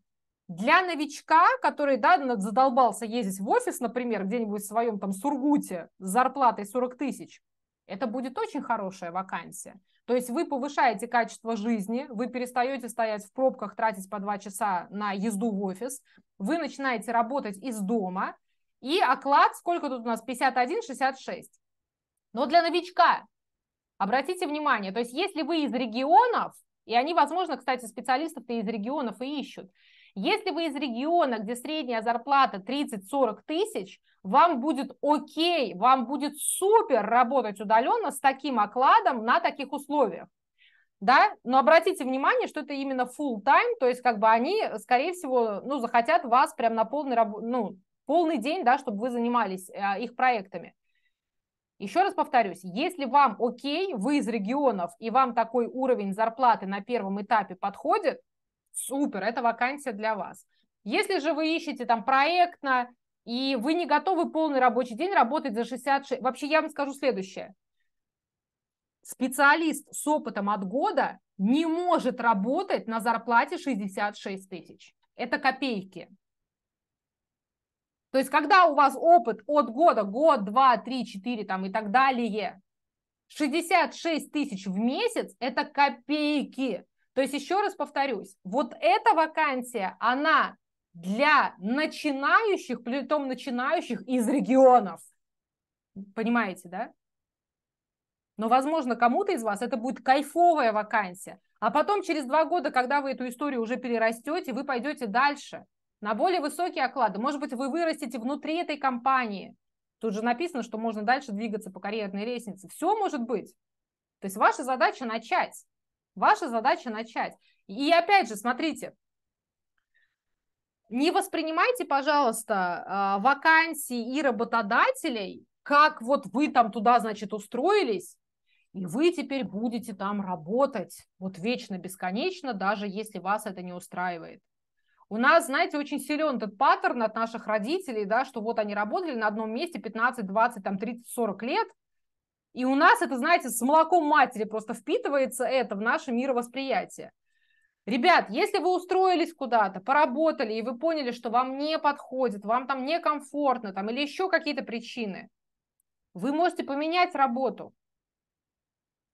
для новичка, который да, задолбался ездить в офис, например, где-нибудь в своем там Сургуте с зарплатой 40 тысяч, это будет очень хорошая вакансия. То есть вы повышаете качество жизни, вы перестаете стоять в пробках, тратить по два часа на езду в офис, вы начинаете работать из дома, и оклад, сколько тут у нас, 51-66. Но для новичка, обратите внимание, то есть если вы из регионов, и они, возможно, кстати, специалистов-то из регионов и ищут. Если вы из региона, где средняя зарплата 30-40 тысяч, вам будет окей, вам будет супер работать удаленно с таким окладом на таких условиях. Да? Но обратите внимание, что это именно full time, то есть как бы они, скорее всего, ну, захотят вас прям на полный, ну, полный день, да, чтобы вы занимались э, их проектами. Еще раз повторюсь, если вам окей, вы из регионов, и вам такой уровень зарплаты на первом этапе подходит, супер, это вакансия для вас. Если же вы ищете там проектно, и вы не готовы полный рабочий день работать за 66... Вообще я вам скажу следующее. Специалист с опытом от года не может работать на зарплате 66 тысяч. Это копейки. То есть, когда у вас опыт от года, год, два, три, четыре там и так далее, 66 тысяч в месяц – это копейки. То есть еще раз повторюсь, вот эта вакансия, она для начинающих, при притом начинающих из регионов. Понимаете, да? Но, возможно, кому-то из вас это будет кайфовая вакансия. А потом через два года, когда вы эту историю уже перерастете, вы пойдете дальше, на более высокие оклады. Может быть, вы вырастете внутри этой компании. Тут же написано, что можно дальше двигаться по карьерной лестнице. Все может быть. То есть ваша задача начать. Ваша задача начать. И опять же, смотрите, не воспринимайте, пожалуйста, э, вакансии и работодателей, как вот вы там туда, значит, устроились, и вы теперь будете там работать вот вечно, бесконечно, даже если вас это не устраивает. У нас, знаете, очень силен этот паттерн от наших родителей, да, что вот они работали на одном месте 15, 20, там 30, 40 лет, и у нас это, знаете, с молоком матери просто впитывается это в наше мировосприятие. Ребят, если вы устроились куда-то, поработали, и вы поняли, что вам не подходит, вам там некомфортно, там, или еще какие-то причины, вы можете поменять работу.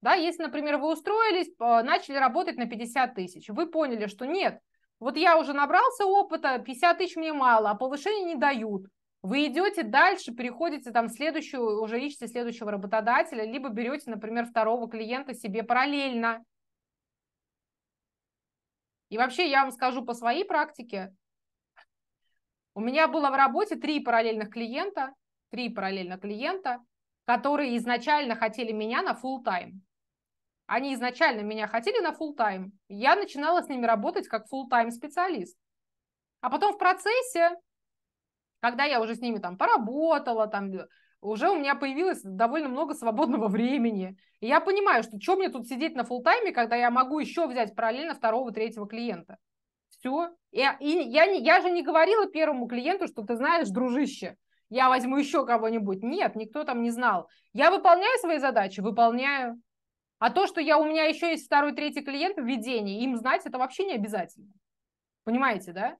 Да, если, например, вы устроились, э, начали работать на 50 тысяч, вы поняли, что нет, вот я уже набрался опыта, 50 тысяч мне мало, а повышение не дают. Вы идете дальше, переходите там следующую, уже ищете следующего работодателя, либо берете, например, второго клиента себе параллельно. И вообще я вам скажу по своей практике, у меня было в работе три параллельных клиента, три параллельно клиента, которые изначально хотели меня на full тайм Они изначально меня хотели на full тайм Я начинала с ними работать как full тайм специалист. А потом в процессе когда я уже с ними там поработала, там э, уже у меня появилось довольно много свободного времени. И я понимаю, что что мне тут сидеть на фултайме, когда я могу еще взять параллельно второго, третьего клиента. Все. И, а, и я, не, я же не говорила первому клиенту, что ты знаешь, дружище, я возьму еще кого-нибудь. Нет, никто там не знал. Я выполняю свои задачи, выполняю. А то, что я, у меня еще есть второй, третий клиент в ведении, им знать это вообще не обязательно. Понимаете, да?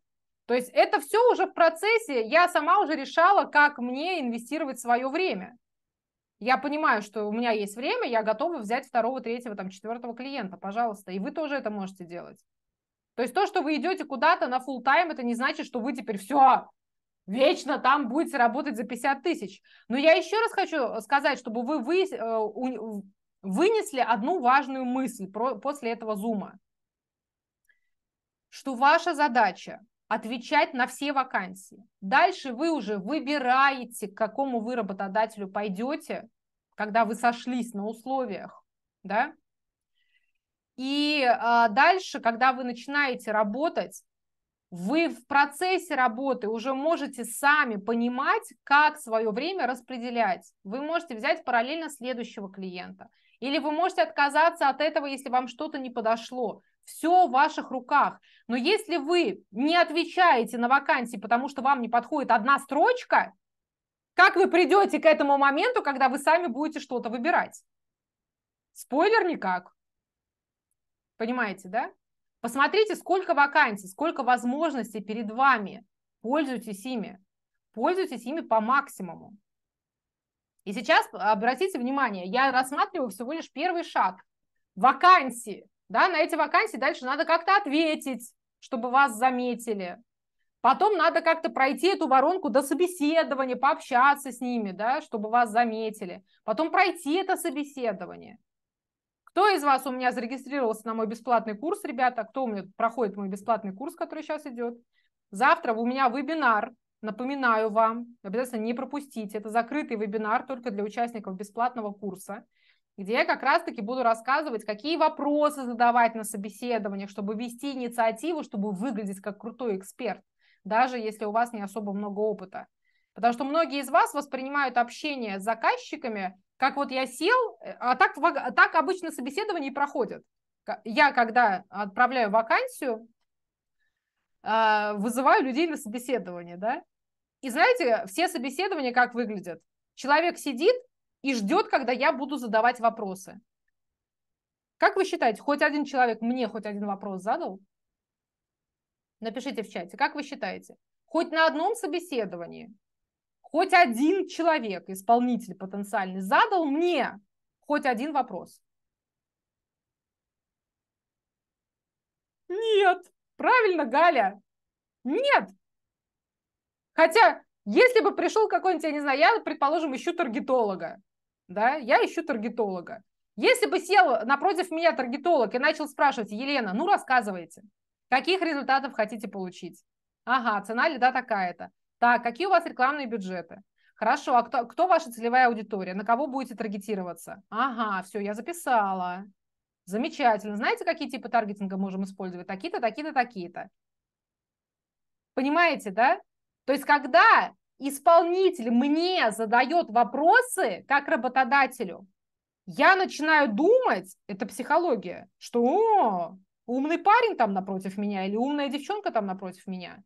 То есть это все уже в процессе. Я сама уже решала, как мне инвестировать свое время. Я понимаю, что у меня есть время, я готова взять второго, третьего, там, четвертого клиента, пожалуйста. И вы тоже это можете делать. То есть то, что вы идете куда-то на full тайм это не значит, что вы теперь все, вечно там будете работать за 50 тысяч. Но я еще раз хочу сказать, чтобы вы, э, вынесли одну важную мысль после этого зума, что ваша задача отвечать на все вакансии. Дальше вы уже выбираете, к какому вы работодателю пойдете, когда вы сошлись на условиях, да. И а, дальше, когда вы начинаете работать, вы в процессе работы уже можете сами понимать, как свое время распределять. Вы можете взять параллельно следующего клиента. Или вы можете отказаться от этого, если вам что-то не подошло все в ваших руках. Но если вы не отвечаете на вакансии, потому что вам не подходит одна строчка, как вы придете к этому моменту, когда вы сами будете что-то выбирать? Спойлер никак. Понимаете, да? Посмотрите, сколько вакансий, сколько возможностей перед вами. Пользуйтесь ими. Пользуйтесь ими по максимуму. И сейчас обратите внимание, я рассматриваю всего лишь первый шаг. Вакансии да, на эти вакансии дальше надо как-то ответить, чтобы вас заметили. Потом надо как-то пройти эту воронку до собеседования, пообщаться с ними, да, чтобы вас заметили. Потом пройти это собеседование. Кто из вас у меня зарегистрировался на мой бесплатный курс, ребята? Кто у меня проходит мой бесплатный курс, который сейчас идет? Завтра у меня вебинар, напоминаю вам, обязательно не пропустите. Это закрытый вебинар только для участников бесплатного курса где я как раз-таки буду рассказывать, какие вопросы задавать на собеседованиях, чтобы вести инициативу, чтобы выглядеть как крутой эксперт, даже если у вас не особо много опыта. Потому что многие из вас воспринимают общение с заказчиками, как вот я сел, э, а так, так обычно собеседование проходят. Я, когда отправляю вакансию, а, вызываю людей на собеседование, да? И знаете, все собеседования как выглядят? Человек сидит, и ждет, когда я буду задавать вопросы. Как вы считаете, хоть один человек мне хоть один вопрос задал? Напишите в чате, как вы считаете? Хоть на одном собеседовании, хоть один человек, исполнитель потенциальный, задал мне хоть один вопрос? Нет. Правильно, Галя? Нет. Хотя, если бы пришел какой-нибудь, я не знаю, я, предположим, ищу таргетолога да, я ищу таргетолога. Если бы сел напротив меня таргетолог и начал спрашивать, Елена, ну рассказывайте, каких результатов хотите получить? Ага, цена ли да такая-то. Так, какие у вас рекламные бюджеты? Хорошо, а кто, кто ваша целевая аудитория? На кого будете таргетироваться? Ага, все, я записала. Замечательно. Знаете, какие типы таргетинга можем использовать? Такие-то, такие-то, такие-то. Понимаете, да? То есть, когда исполнитель мне задает вопросы как работодателю, я начинаю думать, это психология, что о, умный парень там напротив меня или умная девчонка там напротив меня.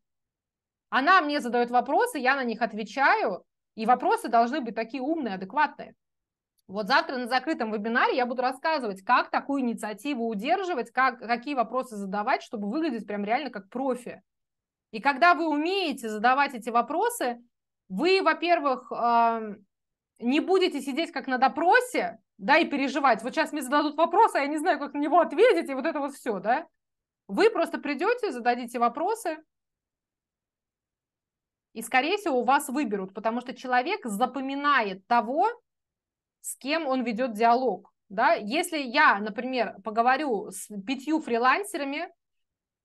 Она мне задает вопросы, я на них отвечаю, и вопросы должны быть такие умные, адекватные. Вот завтра на закрытом вебинаре я буду рассказывать, как такую инициативу удерживать, как, какие вопросы задавать, чтобы выглядеть прям реально как профи. И когда вы умеете задавать эти вопросы, вы, во-первых, не будете сидеть как на допросе, да, и переживать. Вот сейчас мне зададут вопрос, а я не знаю, как на него ответить, и вот это вот все, да. Вы просто придете, зададите вопросы, и, скорее всего, у вас выберут, потому что человек запоминает того, с кем он ведет диалог. Да? Если я, например, поговорю с пятью фрилансерами,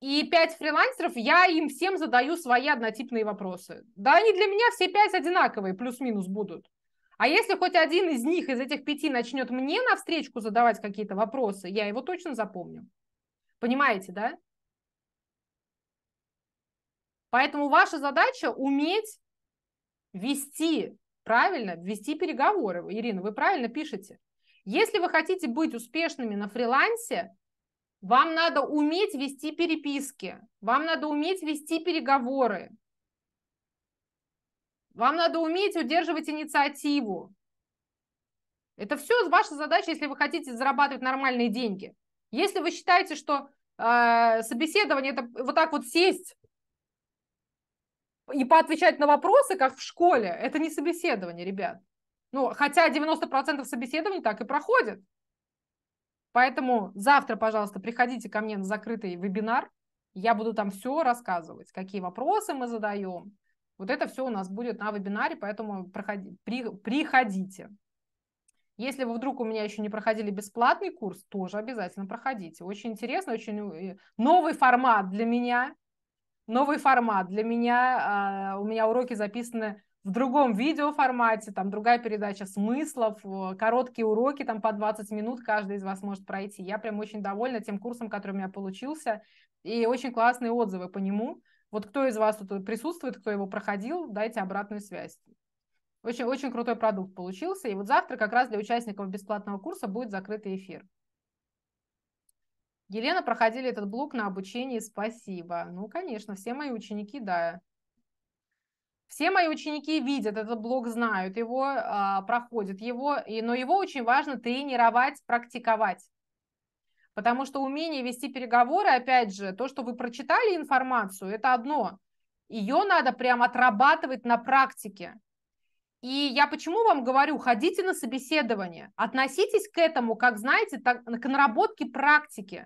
и пять фрилансеров, я им всем задаю свои однотипные вопросы. Да, они для меня все пять одинаковые, плюс-минус будут. А если хоть один из них, из этих пяти, начнет мне на встречку задавать какие-то вопросы, я его точно запомню. Понимаете, да? Поэтому ваша задача уметь вести правильно, вести переговоры. Ирина, вы правильно пишете. Если вы хотите быть успешными на фрилансе, вам надо уметь вести переписки, вам надо уметь вести переговоры, вам надо уметь удерживать инициативу. Это все ваша задача, если вы хотите зарабатывать нормальные деньги. Если вы считаете, что э, собеседование это вот так вот сесть и поотвечать на вопросы, как в школе, это не собеседование, ребят. Ну, хотя 90% собеседований так и проходит. Поэтому завтра, пожалуйста, приходите ко мне на закрытый вебинар. Я буду там все рассказывать, какие вопросы мы задаем. Вот это все у нас будет на вебинаре, поэтому проходи, при, приходите. Если вы вдруг у меня еще не проходили бесплатный курс, тоже обязательно проходите. Очень интересно, очень э, новый формат для меня. Новый формат для меня. А, у меня уроки записаны в другом видеоформате, там другая передача смыслов, э, короткие уроки, там по 20 минут каждый из вас может пройти. Я прям очень довольна тем курсом, который у меня получился, и очень классные отзывы по нему. Вот кто из вас тут присутствует, кто его проходил, дайте обратную связь. Очень, очень крутой продукт получился. И вот завтра как раз для участников бесплатного курса будет закрытый эфир. Елена, проходили этот блок на обучении, спасибо. Ну, конечно, все мои ученики, да, все мои ученики видят этот блог, знают его, а, проходят его, но его очень важно тренировать, практиковать. Потому что умение вести переговоры, опять же, то, что вы прочитали информацию, это одно. Ее надо прям отрабатывать на практике. И я почему вам говорю, ходите на собеседование, относитесь к этому, как знаете, так, к наработке практики.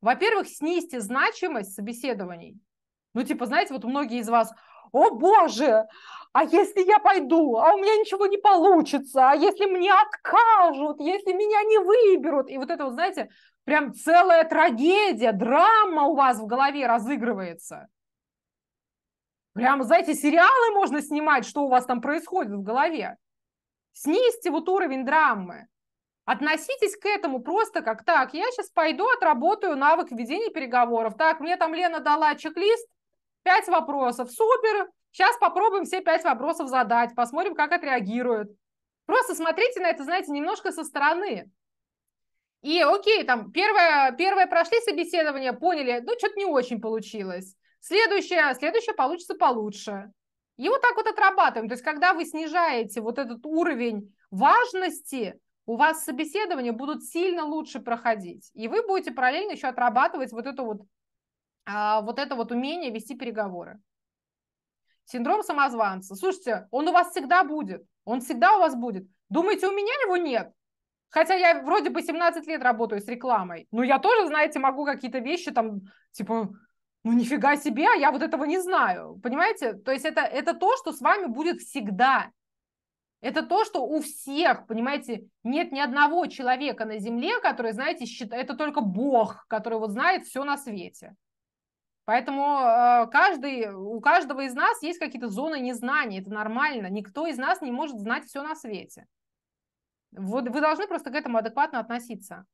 Во-первых, снизьте значимость собеседований. Ну, типа, знаете, вот многие из вас, о боже, а если я пойду, а у меня ничего не получится, а если мне откажут, если меня не выберут. И вот это, вот, знаете, прям целая трагедия, драма у вас в голове разыгрывается. Прям, знаете, сериалы можно снимать, что у вас там происходит в голове. Снизьте вот уровень драмы. Относитесь к этому просто как так. Я сейчас пойду, отработаю навык ведения переговоров. Так, мне там Лена дала чек-лист, Пять вопросов. Супер. Сейчас попробуем все пять вопросов задать. Посмотрим, как отреагируют. Просто смотрите на это, знаете, немножко со стороны. И окей, там первое, первое прошли собеседование, поняли, ну что-то не очень получилось. Следующее, следующее получится получше. И вот так вот отрабатываем. То есть, когда вы снижаете вот этот уровень важности, у вас собеседования будут сильно лучше проходить. И вы будете параллельно еще отрабатывать вот эту вот а, вот это вот умение вести переговоры. Синдром самозванца. Слушайте, он у вас всегда будет. Он всегда у вас будет. Думаете, у меня его нет? Хотя я вроде бы 17 лет работаю с рекламой. Но я тоже, знаете, могу какие-то вещи там, типа, ну нифига себе, а я вот этого не знаю. Понимаете? То есть это, это то, что с вами будет всегда. Это то, что у всех, понимаете, нет ни одного человека на земле, который, знаете, считает, это только Бог, который вот знает все на свете. Поэтому э, каждый, у каждого из нас есть какие-то зоны незнания, это нормально. Никто из нас не может знать все на свете. Вот вы должны просто к этому адекватно относиться.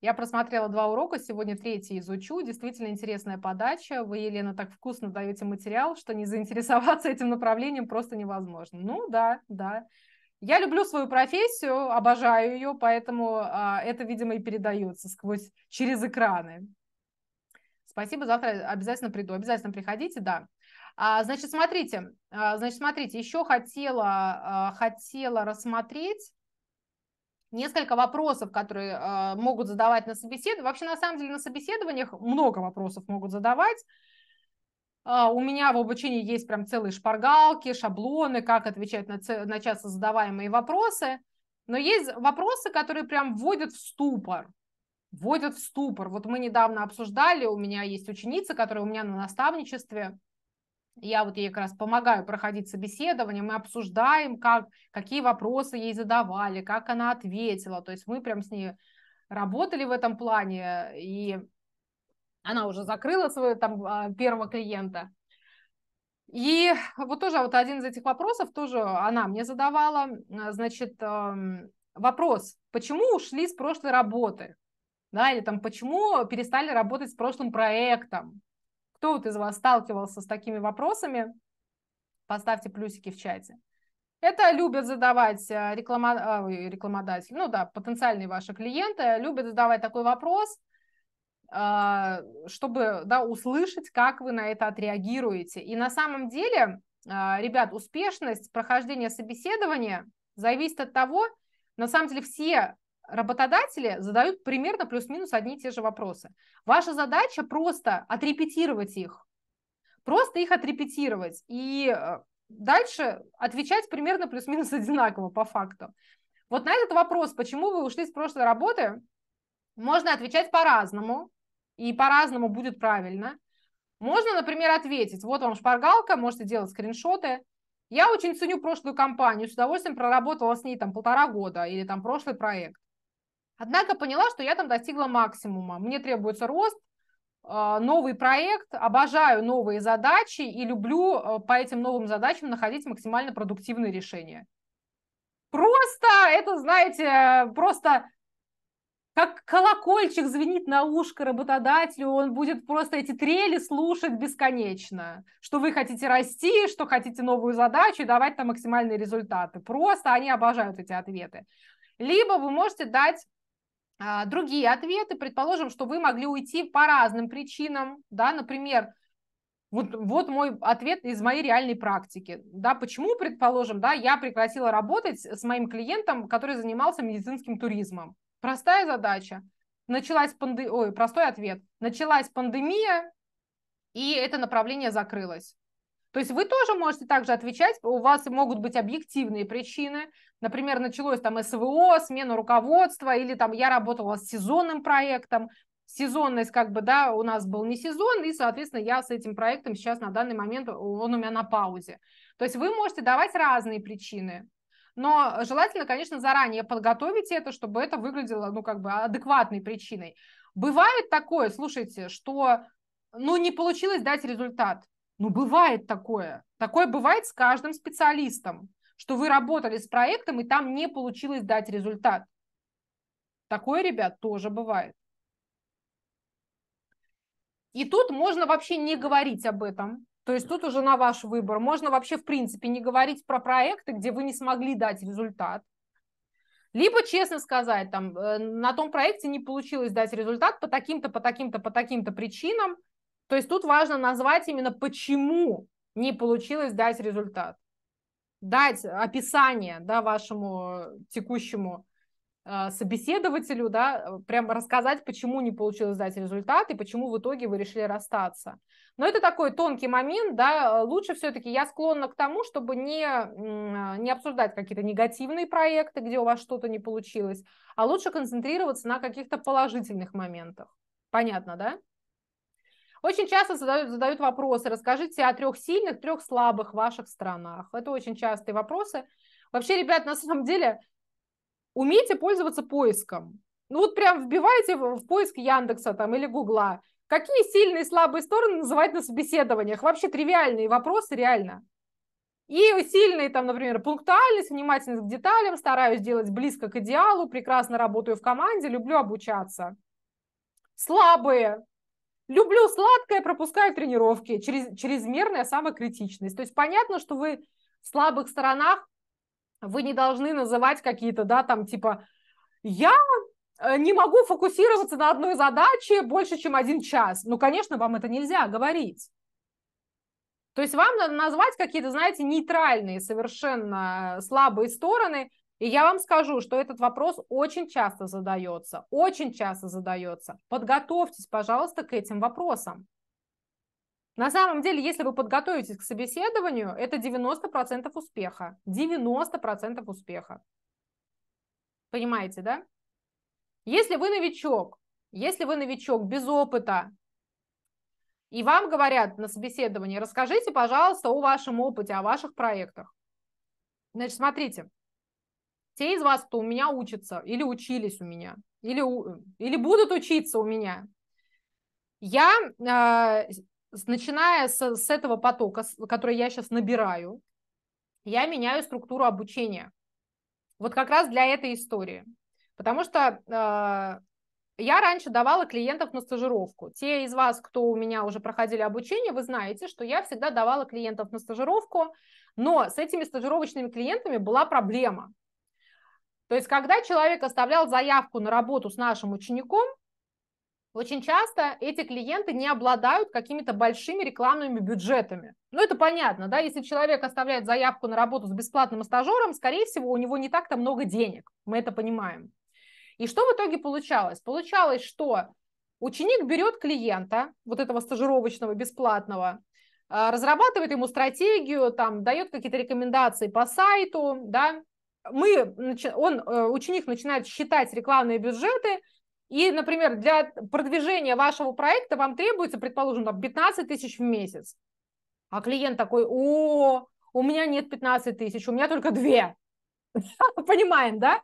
Я просмотрела два урока, сегодня третий изучу. Действительно интересная подача. Вы, Елена, так вкусно даете материал, что не заинтересоваться этим направлением просто невозможно. Ну да, да. Я люблю свою профессию, обожаю ее, поэтому а, это, видимо, и передается сквозь, через экраны. Спасибо, завтра обязательно приду. Обязательно приходите, да. А, значит, смотрите, а, значит, смотрите, еще хотела, а, хотела рассмотреть несколько вопросов, которые а, могут задавать на собеседовании. Вообще, на самом деле, на собеседованиях много вопросов могут задавать. А, у меня в обучении есть прям целые шпаргалки, шаблоны, как отвечать на, на часто задаваемые вопросы. Но есть вопросы, которые прям вводят в ступор. Вводят в ступор. Вот мы недавно обсуждали, у меня есть ученица, которая у меня на наставничестве. Я вот ей как раз помогаю проходить собеседование, мы обсуждаем, как, какие вопросы ей задавали, как она ответила. То есть мы прям с ней работали в этом плане, и она уже закрыла своего там а, первого клиента. И вот тоже вот один из этих вопросов тоже она мне задавала, значит, эм, вопрос, почему ушли с прошлой работы, да, или там почему перестали работать с прошлым проектом. Кто вот из вас сталкивался с такими вопросами? Поставьте плюсики в чате. Это любят задавать э, реклама... А, рекламодатели, ну да, потенциальные ваши клиенты, любят задавать такой вопрос – а, чтобы да, услышать, как вы на это отреагируете. И на самом деле, а, ребят, успешность прохождения собеседования зависит от того, на самом деле все работодатели задают примерно плюс-минус одни и те же вопросы. Ваша задача просто отрепетировать их, просто их отрепетировать и э, дальше отвечать примерно плюс-минус одинаково по факту. Вот на этот вопрос, почему вы ушли с прошлой работы, можно отвечать по-разному и по-разному будет правильно. Можно, например, ответить, вот вам шпаргалка, можете делать скриншоты. Я очень ценю прошлую компанию, с удовольствием проработала с ней там полтора года или там прошлый проект. Однако поняла, что я там достигла максимума. Мне требуется рост, а, новый проект, обожаю новые задачи и люблю а, по этим новым задачам находить максимально продуктивные решения. Просто это, знаете, просто как колокольчик звенит на ушко работодателю, он будет просто эти трели слушать бесконечно, что вы хотите расти, что хотите новую задачу и давать там максимальные результаты. Просто они обожают эти ответы. Либо вы можете дать а, другие ответы, предположим, что вы могли уйти по разным причинам, да, например, вот, вот мой ответ из моей реальной практики. Да, почему, предположим, да, я прекратила работать с моим клиентом, который занимался медицинским туризмом. Простая задача. Началась панде... Ой, простой ответ. Началась пандемия, и это направление закрылось. То есть вы тоже можете также отвечать, у вас могут быть объективные причины, например, началось там СВО, смена руководства, или там я работала с сезонным проектом, сезонность как бы, да, у нас был не сезон, и, соответственно, я с этим проектом сейчас на данный момент, он у меня на паузе. То есть вы можете давать разные причины, но желательно, конечно, заранее подготовить это, чтобы это выглядело, ну, как бы адекватной причиной. Бывает такое, слушайте, что, ну, не получилось дать результат. Ну, бывает такое. Такое бывает с каждым специалистом, что вы работали с проектом, и там не получилось дать результат. Такое, ребят, тоже бывает. И тут можно вообще не говорить об этом, то есть тут уже на ваш выбор. Можно вообще, в принципе, не говорить про проекты, где вы не смогли дать результат. Либо честно сказать, там, э, на том проекте не получилось дать результат по таким-то, по таким-то, по таким-то причинам. То есть тут важно назвать именно, почему не получилось дать результат. Дать описание да, вашему текущему а, собеседователю, да, прям рассказать, почему не получилось дать результат и почему в итоге вы решили расстаться. Но это такой тонкий момент, да, лучше все-таки я склонна к тому, чтобы не, не обсуждать какие-то негативные проекты, где у вас что-то не получилось, а лучше концентрироваться на каких-то положительных моментах. Понятно, да? Очень часто задают, задают вопросы, расскажите о трех сильных, трех слабых ваших странах. Это очень частые вопросы. Вообще, ребят, на самом деле, Умейте пользоваться поиском. Ну вот прям вбивайте в поиск Яндекса там или Гугла. Какие сильные и слабые стороны называть на собеседованиях? Вообще тривиальные вопросы, реально. И сильные, там, например, пунктуальность, внимательность к деталям, стараюсь делать близко к идеалу, прекрасно работаю в команде, люблю обучаться. Слабые. Люблю сладкое, пропускаю тренировки. Через, чрезмерная самокритичность. То есть понятно, что вы в слабых сторонах вы не должны называть какие-то, да, там, типа, я э, не могу фокусироваться на одной задаче больше, чем один час. Ну, конечно, вам это нельзя говорить. То есть вам надо назвать какие-то, знаете, нейтральные, совершенно э, слабые стороны. И я вам скажу, что этот вопрос очень часто задается, очень часто задается. Подготовьтесь, пожалуйста, к этим вопросам. На самом деле, если вы подготовитесь к собеседованию, это 90% успеха. 90% успеха. Понимаете, да? Если вы новичок, если вы новичок без опыта, и вам говорят на собеседовании, расскажите, пожалуйста, о вашем опыте, о ваших проектах. Значит, смотрите, те из вас, кто у меня учится или учились у меня, или, или будут учиться у меня, я э, начиная с, с этого потока, который я сейчас набираю, я меняю структуру обучения. Вот как раз для этой истории. Потому что э, я раньше давала клиентов на стажировку. Те из вас, кто у меня уже проходили обучение, вы знаете, что я всегда давала клиентов на стажировку, но с этими стажировочными клиентами была проблема. То есть, когда человек оставлял заявку на работу с нашим учеником, очень часто эти клиенты не обладают какими-то большими рекламными бюджетами. Ну, это понятно, да, если человек оставляет заявку на работу с бесплатным стажером, скорее всего, у него не так-то много денег, мы это понимаем. И что в итоге получалось? Получалось, что ученик берет клиента, вот этого стажировочного бесплатного, а, разрабатывает ему стратегию, там, дает какие-то рекомендации по сайту, да, мы, он, э, ученик начинает считать рекламные бюджеты, и, например, для продвижения вашего проекта вам требуется, предположим, там 15 тысяч в месяц. А клиент такой, о, у меня нет 15 тысяч, у меня только две. Понимаем, да?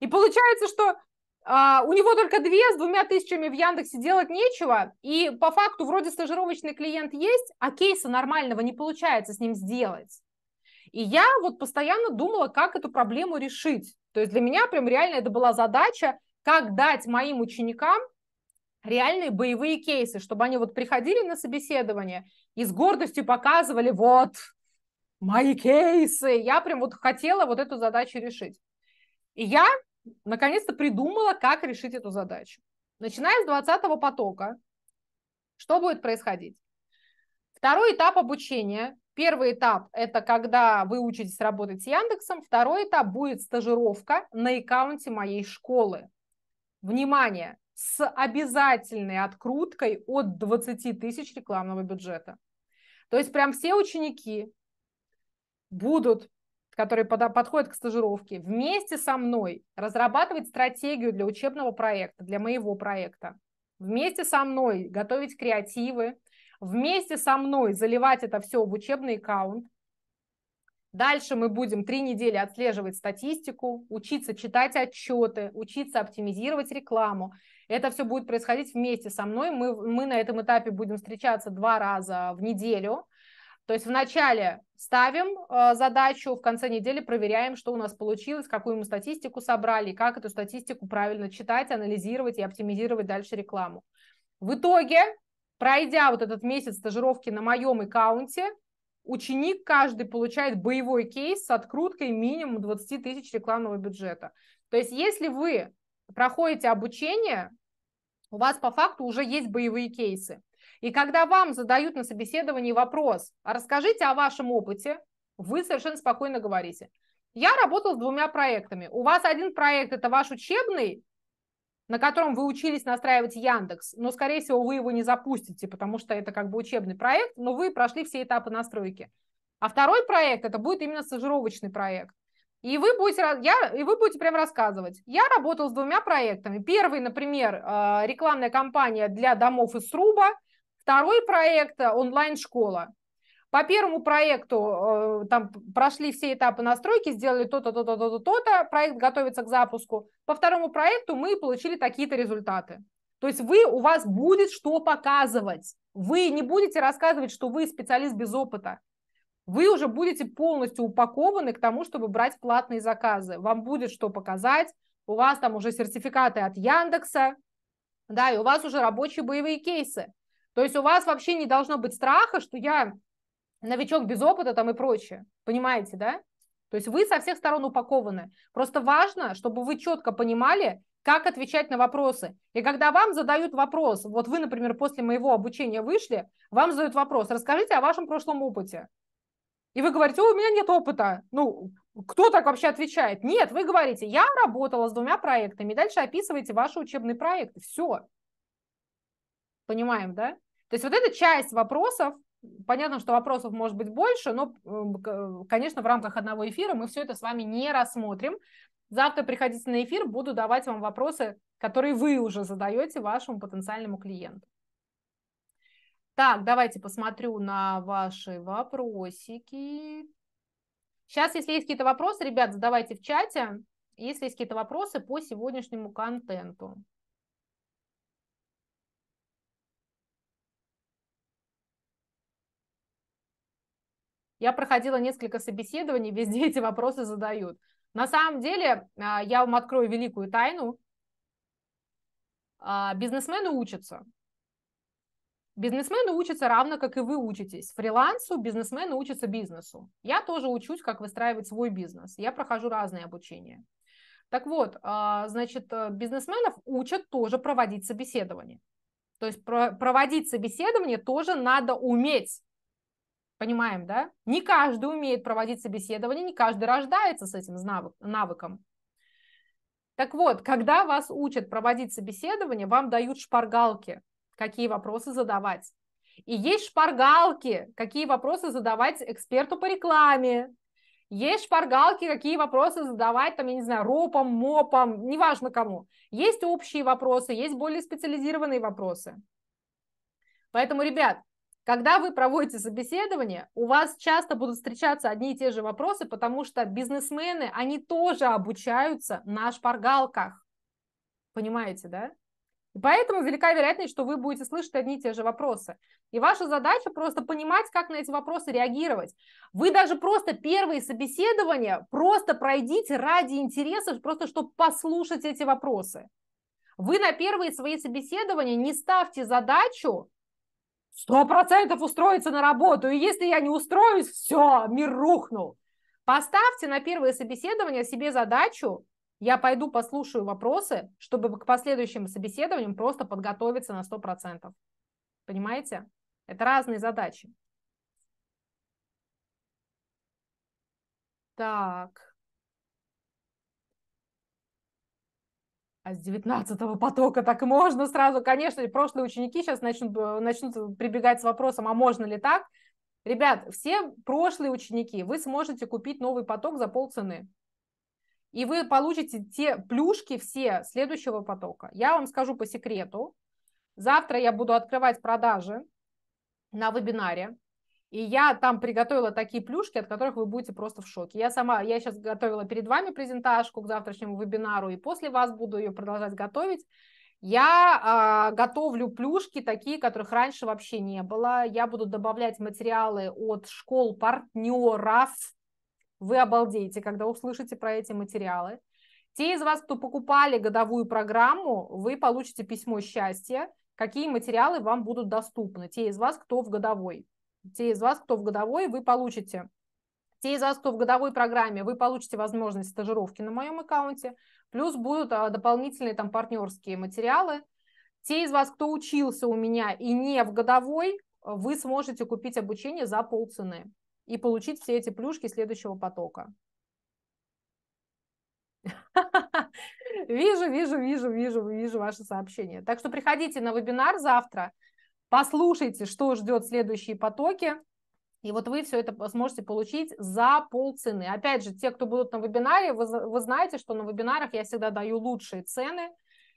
И получается, что а, у него только две, с двумя тысячами в Яндексе делать нечего, и по факту вроде стажировочный клиент есть, а кейса нормального не получается с ним сделать. И я вот постоянно думала, как эту проблему решить. То есть для меня прям реально это была задача как дать моим ученикам реальные боевые кейсы, чтобы они вот приходили на собеседование и с гордостью показывали вот мои кейсы. Я прям вот хотела вот эту задачу решить. И я наконец-то придумала, как решить эту задачу. Начиная с 20 потока, что будет происходить? Второй этап обучения. Первый этап – это когда вы учитесь работать с Яндексом. Второй этап будет стажировка на аккаунте моей школы внимание, с обязательной откруткой от 20 тысяч рекламного бюджета. То есть прям все ученики будут, которые под подходят к стажировке, вместе со мной разрабатывать стратегию для учебного проекта, для моего проекта. Вместе со мной готовить креативы, вместе со мной заливать это все в учебный аккаунт, Дальше мы будем три недели отслеживать статистику, учиться читать отчеты, учиться оптимизировать рекламу. Это все будет происходить вместе со мной. Мы, мы на этом этапе будем встречаться два раза в неделю. То есть вначале ставим э, задачу, в конце недели проверяем, что у нас получилось, какую мы статистику собрали, как эту статистику правильно читать, анализировать и оптимизировать дальше рекламу. В итоге, пройдя вот этот месяц стажировки на моем аккаунте, ученик каждый получает боевой кейс с откруткой минимум 20 тысяч рекламного бюджета. То есть если вы проходите обучение, у вас по факту уже есть боевые кейсы. И когда вам задают на собеседовании вопрос, «А расскажите о вашем опыте, вы совершенно спокойно говорите. Я работал с двумя проектами. У вас один проект – это ваш учебный, на котором вы учились настраивать Яндекс, но, скорее всего, вы его не запустите, потому что это как бы учебный проект, но вы прошли все этапы настройки. А второй проект это будет именно стажировочный проект. И вы будете, я, и вы будете прям рассказывать. Я работал с двумя проектами. Первый, например, э, рекламная кампания для домов из сруба. Второй проект – онлайн-школа. По первому проекту э, там прошли все этапы настройки, сделали то-то, то-то, то-то, то-то, проект готовится к запуску. По второму проекту мы получили такие-то результаты. То есть вы, у вас будет что показывать. Вы не будете рассказывать, что вы специалист без опыта. Вы уже будете полностью упакованы к тому, чтобы брать платные заказы. Вам будет что показать. У вас там уже сертификаты от Яндекса, да, и у вас уже рабочие боевые кейсы. То есть у вас вообще не должно быть страха, что я новичок без опыта там и прочее. Понимаете, да? То есть вы со всех сторон упакованы. Просто важно, чтобы вы четко понимали, как отвечать на вопросы. И когда вам задают вопрос, вот вы, например, после моего обучения вышли, вам задают вопрос, расскажите о вашем прошлом опыте. И вы говорите, у меня нет опыта. Ну, кто так вообще отвечает? Нет, вы говорите, я работала с двумя проектами. И дальше описываете ваши учебные проекты. Все. Понимаем, да? То есть вот эта часть вопросов, понятно, что вопросов может быть больше, но, э, конечно, в рамках одного эфира мы все это с вами не рассмотрим. Завтра приходите на эфир, буду давать вам вопросы, которые вы уже задаете вашему потенциальному клиенту. Так, давайте посмотрю на ваши вопросики. Сейчас, если есть какие-то вопросы, ребят, задавайте в чате, если есть какие-то вопросы по сегодняшнему контенту. Я проходила несколько собеседований, везде эти вопросы задают. На самом деле, а, я вам открою великую тайну. А, бизнесмены учатся. Бизнесмены учатся равно, как и вы учитесь. Фрилансу бизнесмены учатся бизнесу. Я тоже учусь, как выстраивать свой бизнес. Я прохожу разные обучения. Так вот, а, значит, э, бизнесменов учат тоже проводить собеседование. То есть проводить собеседование тоже надо уметь. Понимаем, да? Не каждый умеет проводить собеседование, не каждый рождается с этим навыком. Так вот, когда вас учат проводить собеседование, вам дают шпаргалки, какие вопросы задавать. И есть шпаргалки, какие вопросы задавать эксперту по рекламе. Есть шпаргалки, какие вопросы задавать, там, я не знаю, ропам, мопам, неважно кому. Есть общие вопросы, есть более специализированные вопросы. Поэтому, ребят, когда вы проводите собеседование, у вас часто будут встречаться одни и те же вопросы, потому что бизнесмены, они тоже обучаются на шпаргалках. Понимаете, да? И поэтому велика вероятность, что вы будете слышать одни и те же вопросы. И ваша задача просто понимать, как на эти вопросы реагировать. Вы даже просто первые собеседования просто пройдите ради интереса, просто чтобы послушать эти вопросы. Вы на первые свои собеседования не ставьте задачу сто процентов устроиться на работу, и если я не устроюсь, все, мир рухнул. Поставьте на первое собеседование себе задачу, я пойду послушаю вопросы, чтобы к последующим собеседованиям просто подготовиться на сто процентов. Понимаете? Это разные задачи. Так. а с 19 потока так можно сразу, конечно, прошлые ученики сейчас начнут, э, начнут прибегать с вопросом, а можно ли так? Ребят, все прошлые ученики, вы сможете купить новый поток за полцены. И вы получите те плюшки все следующего потока. Я вам скажу по секрету. Завтра я буду открывать продажи на вебинаре. И я там приготовила такие плюшки, от которых вы будете просто в шоке. Я сама, я сейчас готовила перед вами презентажку к завтрашнему вебинару, и после вас буду ее продолжать готовить. Я э, готовлю плюшки такие, которых раньше вообще не было. Я буду добавлять материалы от школ партнеров. Вы обалдеете, когда услышите про эти материалы. Те из вас, кто покупали годовую программу, вы получите письмо счастья, какие материалы вам будут доступны. Те из вас, кто в годовой. Те из вас, кто в годовой, вы получите. Те из вас, кто в годовой программе, вы получите возможность стажировки на моем аккаунте. Плюс будут а, дополнительные там партнерские материалы. Те из вас, кто учился у меня и не в годовой, вы сможете купить обучение за полцены и получить все эти плюшки следующего потока. Вижу, вижу, вижу, вижу, вижу ваше сообщение. Так что приходите на вебинар завтра. Послушайте, что ждет следующие потоки. И вот вы все это сможете получить за полцены. Опять же, те, кто будут на вебинаре, вы, вы знаете, что на вебинарах я всегда даю лучшие цены.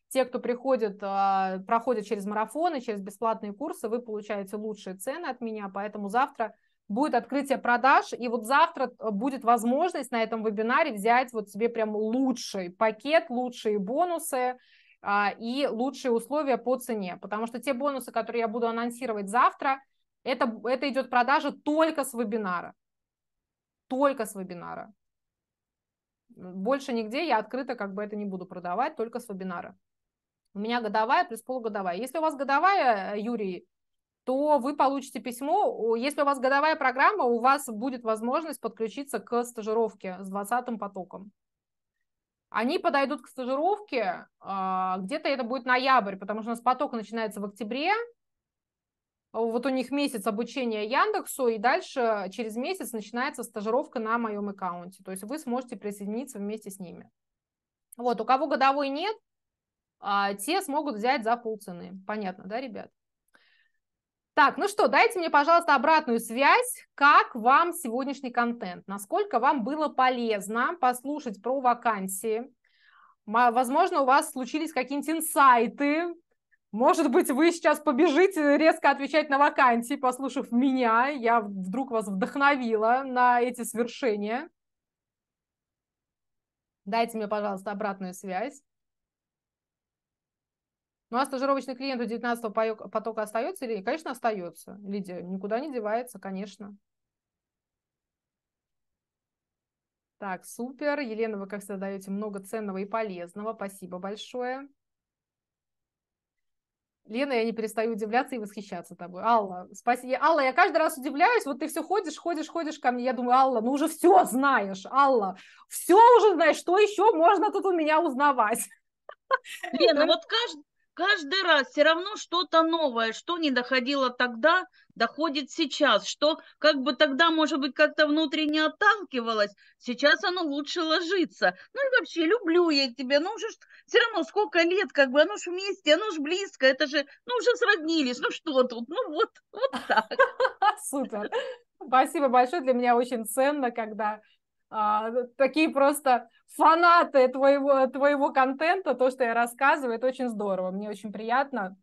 Те, кто приходит, а, проходит через марафоны, через бесплатные курсы, вы получаете лучшие цены от меня. Поэтому завтра будет открытие продаж, и вот завтра а, будет возможность на этом вебинаре взять вот себе прям лучший пакет, лучшие бонусы, а, и лучшие условия по цене, потому что те бонусы, которые я буду анонсировать завтра, это, это идет продажа только с вебинара. Только с вебинара. Больше нигде я открыто как бы это не буду продавать, только с вебинара. У меня годовая плюс полугодовая. Если у вас годовая, э, Юрий, то вы получите письмо. Если у вас годовая программа, у вас будет возможность подключиться к стажировке с 20 потоком они подойдут к стажировке, а, где-то это будет ноябрь, потому что у нас поток начинается в октябре, вот у них месяц обучения Яндексу, и дальше через месяц начинается стажировка на моем аккаунте. То есть вы сможете присоединиться вместе с ними. Вот, у кого годовой нет, а, те смогут взять за полцены. Понятно, да, ребят? Так, ну что, дайте мне, пожалуйста, обратную связь, как вам сегодняшний контент, насколько вам было полезно послушать про вакансии, возможно, у вас случились какие-нибудь инсайты, может быть, вы сейчас побежите резко отвечать на вакансии, послушав меня, я вдруг вас вдохновила на эти свершения. Дайте мне, пожалуйста, обратную связь. Ну а стажировочный клиент у 19 потока остается или, конечно, остается. Лидия никуда не девается, конечно. Так, супер. Елена, вы, как всегда, даете много ценного и полезного. Спасибо большое. Лена, я не перестаю удивляться и восхищаться тобой. Алла, спасибо. Алла, я каждый раз удивляюсь, вот ты все ходишь, ходишь, ходишь ко мне. Я думаю, Алла, ну уже все знаешь, Алла, все уже знаешь, что еще можно тут у меня узнавать. Лена, вот каждый каждый раз все равно что-то новое, что не доходило тогда, доходит сейчас, что как бы тогда, может быть, как-то внутренне отталкивалось, сейчас оно лучше ложится. Ну и вообще, люблю я тебя, ну уже все равно сколько лет, как бы, оно же вместе, оно же близко, это же, ну уже сроднились, ну что тут, ну вот, вот так. Супер. Спасибо большое, для меня очень ценно, когда а, такие просто фанаты твоего, твоего контента, то, что я рассказываю, это очень здорово, мне очень приятно,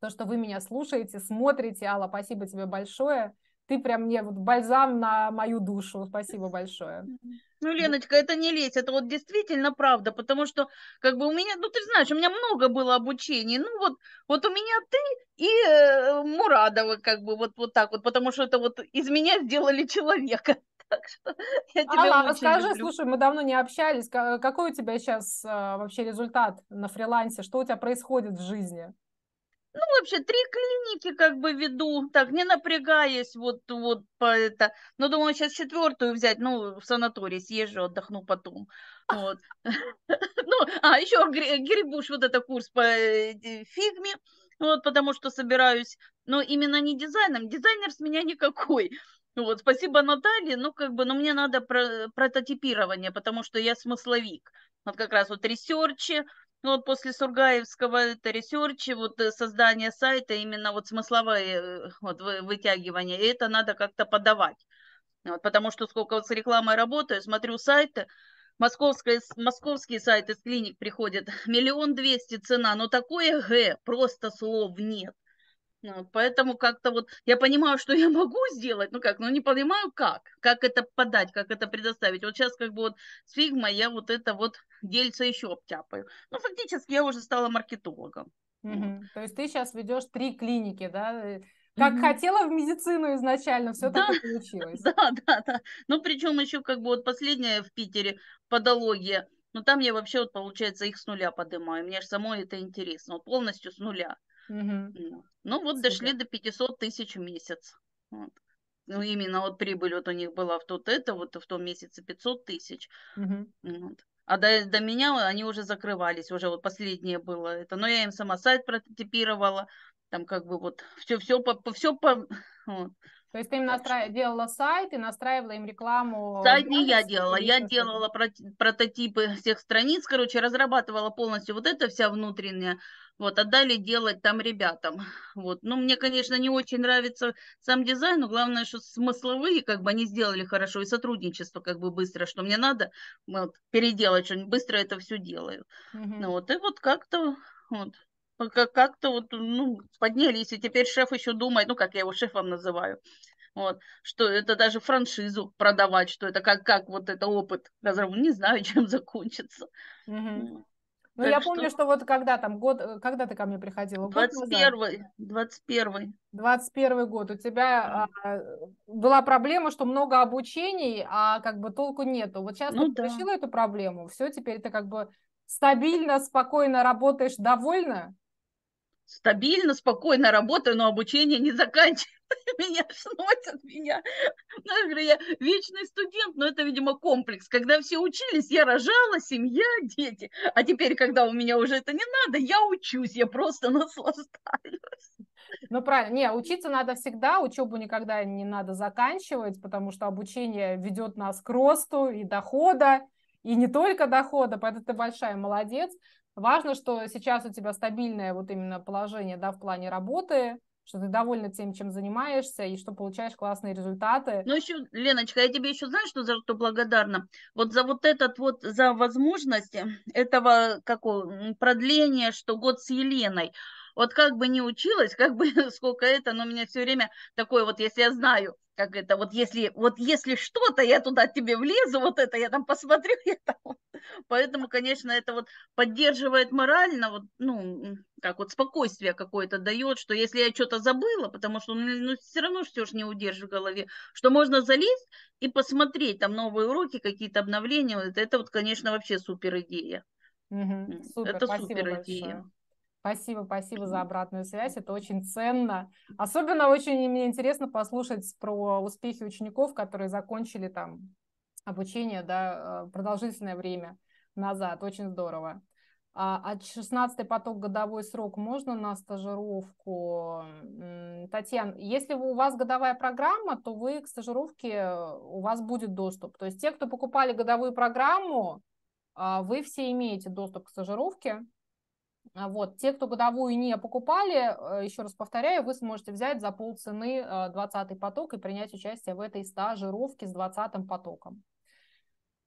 то, что вы меня слушаете, смотрите. Алла, спасибо тебе большое. Ты прям мне вот бальзам на мою душу. Спасибо большое. Ну, Леночка, это не лезь, это вот действительно правда, потому что, как бы у меня, ну, ты знаешь, у меня много было обучений, ну, вот, вот у меня ты и э, Мурадова, как бы, вот, вот так вот, потому что это вот из меня сделали человека. Так что я тебе Алла, а расскажи, люблю. слушай, мы давно не общались. Какой у тебя сейчас а, вообще результат на фрилансе? Что у тебя происходит в жизни? Ну, вообще, три клиники как бы веду, так, не напрягаясь вот, вот по это. Но ну, думаю, сейчас четвертую взять, ну, в санаторий съезжу, отдохну потом. Вот. Ну, а еще Грибуш, вот это курс по э, фигме, вот, потому что собираюсь, но именно не дизайном, дизайнер с меня никакой, ну вот, спасибо Наталье, ну как бы, ну мне надо про прототипирование, потому что я смысловик. Вот как раз вот ресерчи, ну вот после Сургаевского это ресерчи, вот э, создание сайта, именно вот смысловое э, вот, вытягивание, и это надо как-то подавать. Вот, потому что сколько вот с рекламой работаю, смотрю сайты, московские, московские сайты с клиник приходят, миллион двести цена, но такое Г, просто слов нет. Поэтому как-то вот я понимаю, что я могу сделать, ну как, но не понимаю как, как это подать, как это предоставить. Вот сейчас как бы вот с фигмой я вот это вот дельце еще обтяпаю. Ну фактически я уже стала маркетологом. Угу. То есть ты сейчас ведешь три клиники, да? Э, как mm-hmm. хотела в медицину изначально, все да, так и получилось. Да, да, да. Ну причем еще как бы вот последняя в Питере подология. Но ну, там я вообще вот получается их с нуля поднимаю. Мне же самой это интересно, вот полностью с нуля. Угу. Ну вот Супер. дошли до 500 тысяч в месяц. Вот. Ну именно вот прибыль вот у них была в тот это, вот в том месяце 500 тысяч. Угу. Вот. А до, до меня они уже закрывались, уже вот последнее было это. Но я им сама сайт прототипировала, там как бы вот все-все по... Все по вот. То есть ты им настра... делала сайт и настраивала им рекламу? Сайт не я делала, я делала прототипы всех страниц, короче, разрабатывала полностью вот это вся внутренняя вот, отдали делать там ребятам. Вот. Ну, мне, конечно, не очень нравится сам дизайн, но главное, что смысловые, как бы они сделали хорошо, и сотрудничество как бы быстро, что мне надо вот, переделать что-нибудь, быстро это все делаю. Угу. Ну, вот, и вот как-то вот, как-то вот, ну, поднялись, и теперь шеф еще думает, ну, как я его шефом называю, вот, что это даже франшизу продавать, что это как, как вот это опыт, не знаю, чем закончится. Угу. Ну, я что... помню, что вот когда там год, э, когда ты ко мне приходила? 21-й, 21-й. 21 год. У тебя а, была проблема, что много обучений, а как бы толку нету. Вот сейчас ну, ты да. решила эту проблему, все, теперь ты как бы стабильно, спокойно работаешь, довольна? Стабильно, спокойно работаю, но обучение не заканчивается. меня сносят, меня. Ну, я говорю, я вечный студент, но это, видимо, комплекс. Когда все учились, я рожала, семья, дети. А теперь, когда у меня уже это не надо, я учусь, я просто наслаждаюсь. Ну, правильно. Не, учиться надо всегда, учебу никогда не надо заканчивать, потому что обучение ведет нас к росту и дохода, и не только дохода, поэтому ты большая молодец. Важно, что сейчас у тебя стабильное вот именно положение, да, в плане работы, что ты довольна тем, чем занимаешься, и что получаешь классные результаты. Ну еще, Леночка, я тебе еще знаешь, что за что благодарна? Вот за вот этот вот, за возможность этого какого продления, что год с Еленой. Вот как бы не училась, как бы сколько это, но у меня все время такое вот, если я знаю, как это, вот если, вот если что-то, я туда тебе влезу, вот это я там посмотрю, я там, поэтому, конечно, это вот поддерживает морально, вот, ну, как вот спокойствие какое-то дает, что если я что-то забыла, потому что, ну, ну все равно все же не удержу в голове, что можно залезть и посмотреть там новые уроки, какие-то обновления, вот это вот, конечно, вообще супер идея. Угу, супер, это супер идея. Большое. Спасибо, спасибо за обратную связь, это очень ценно. Особенно очень мне интересно послушать про успехи учеников, которые закончили там обучение да, э, продолжительное время назад, очень здорово. А 16 поток годовой срок можно на стажировку? Татьяна, если у вас годовая программа, то вы к стажировке, у вас будет доступ. То есть те, кто покупали годовую программу, а, вы все имеете доступ к стажировке, а вот. Те, кто годовую не покупали, э, еще раз повторяю, вы сможете взять за полцены 20 э, поток и принять участие в этой стажировке с 20 потоком.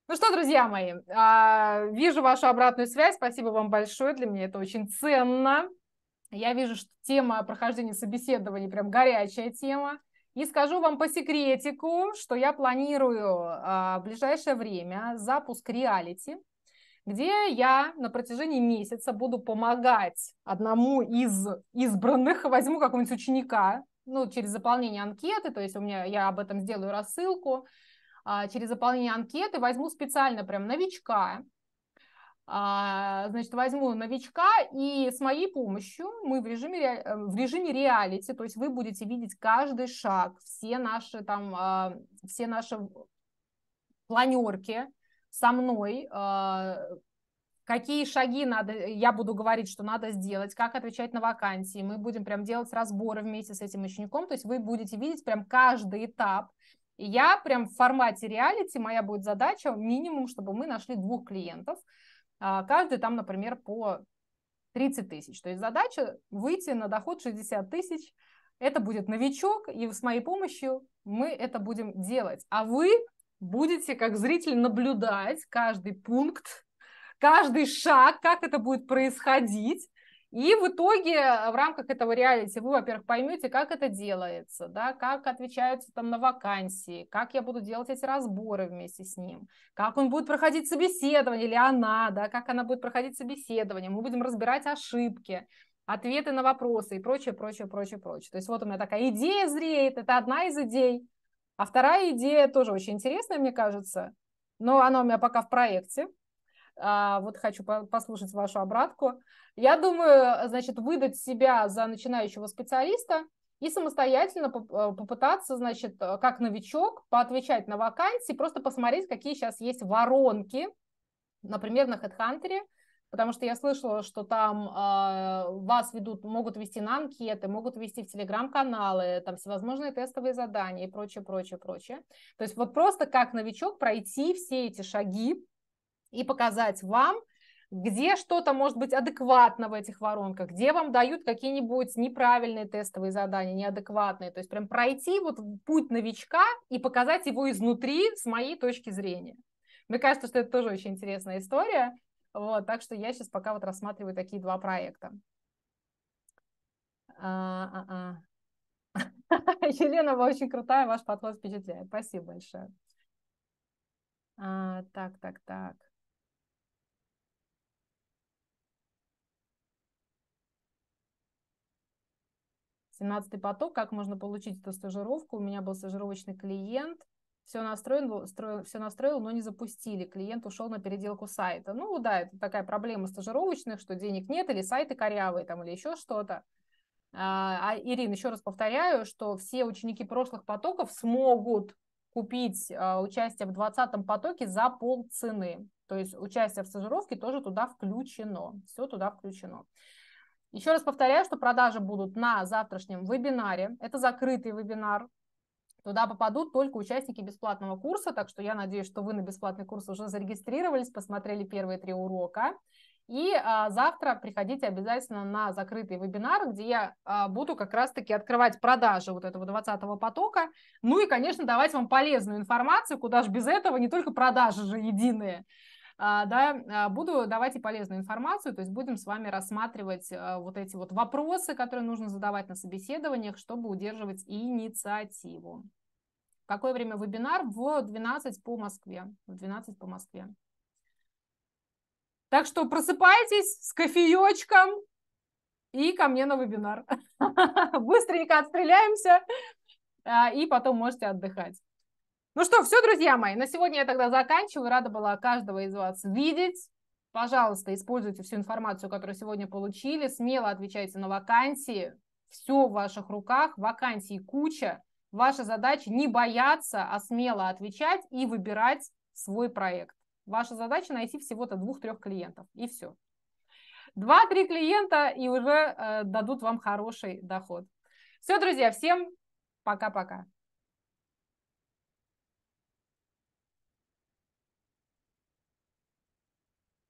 Ну что, друзья мои, а, вижу вашу обратную связь, спасибо вам большое, для меня это очень ценно. Я вижу, что тема прохождения собеседований прям горячая тема. И скажу вам по секретику, что я планирую а, в ближайшее время запуск реалити – где я на протяжении месяца буду помогать одному из избранных, возьму какого-нибудь ученика, ну, через заполнение анкеты, то есть у меня, я об этом сделаю рассылку, а, через заполнение анкеты возьму специально прям новичка, а, значит, возьму новичка, и с моей помощью мы в режиме, э, в режиме реалити, то есть вы будете видеть каждый шаг, все наши там, а, все наши планерки, со мной, а, какие шаги надо, я буду говорить, что надо сделать, как отвечать на вакансии. Мы будем прям делать разборы вместе с этим учеником, то есть вы будете видеть прям каждый этап. И я прям в формате реалити, моя будет задача минимум, чтобы мы нашли двух клиентов, а, каждый там, например, по 30 тысяч. То есть задача выйти на доход 60 тысяч, это будет новичок, и с моей помощью мы это будем делать. А вы будете как зритель наблюдать каждый пункт, каждый шаг, как это будет происходить. И в итоге э, в рамках этого реалити вы, во-первых, поймете, как это делается, да, как отвечаются там на вакансии, как я буду делать эти разборы вместе с ним, как он будет проходить собеседование, или она, да, как она будет проходить собеседование, мы будем разбирать ошибки, ответы на вопросы и прочее, прочее, прочее, прочее. То есть вот у меня такая идея зреет, это одна из идей, а вторая идея тоже очень интересная, мне кажется, но она у меня пока в проекте. А, вот хочу по послушать вашу обратку. Я думаю, значит, выдать себя за начинающего специалиста и самостоятельно э, попытаться, значит, э, как новичок, поотвечать на вакансии, просто посмотреть, какие сейчас есть воронки, например, на HeadHunter, потому что я слышала, что там э, вас ведут, могут вести на анкеты, могут вести в телеграм-каналы, там всевозможные тестовые задания и прочее, прочее, прочее. То есть вот просто как новичок пройти все эти шаги и показать вам, где что-то может быть адекватно в этих воронках, где вам дают какие-нибудь неправильные тестовые задания, неадекватные. То есть прям пройти вот путь новичка и показать его изнутри с моей точки зрения. Мне кажется, что это тоже очень интересная история. Вот, так что я сейчас пока вот рассматриваю такие два проекта. А, а, а. Елена, вы очень крутая, ваш подход впечатляет. Спасибо большое. так, так, так. Семнадцатый поток, как можно получить эту стажировку? У меня был стажировочный клиент – все настроил, строил, все настроил, но не запустили. Клиент ушел на переделку сайта. Ну да, это такая проблема стажировочных, что денег нет, или сайты корявые, там, или еще что-то. А, а Ирина, еще раз повторяю, что все ученики прошлых потоков смогут купить а, участие в 20 потоке за полцены. То есть участие в стажировке тоже туда включено. Все туда включено. Еще раз повторяю, что продажи будут на завтрашнем вебинаре. Это закрытый вебинар, Туда попадут только участники бесплатного курса, так что я надеюсь, что вы на бесплатный курс уже зарегистрировались, посмотрели первые три урока. И а, завтра приходите обязательно на закрытый вебинар, где я а, буду как раз-таки открывать продажи вот этого 20-го потока. Ну и, конечно, давать вам полезную информацию, куда же без этого, не только продажи же единые. А, да, а, буду давать и полезную информацию, то есть будем с вами рассматривать а, вот эти вот вопросы, которые нужно задавать на собеседованиях, чтобы удерживать инициативу. В какое время вебинар? В 12 по Москве. В 12 по Москве. Так что просыпайтесь с кофеечком и ко мне на вебинар. Быстренько отстреляемся, и потом можете отдыхать. Ну что, все, друзья мои, на сегодня я тогда заканчиваю. Рада была каждого из вас видеть. Пожалуйста, используйте всю информацию, которую сегодня получили. Смело отвечайте на вакансии. Все в ваших руках, вакансий куча. Ваша задача не бояться, а смело отвечать и выбирать свой проект. Ваша задача найти всего-то двух-трех клиентов, и все. Два-три клиента, и уже э, дадут вам хороший доход. Все, друзья, всем пока-пока.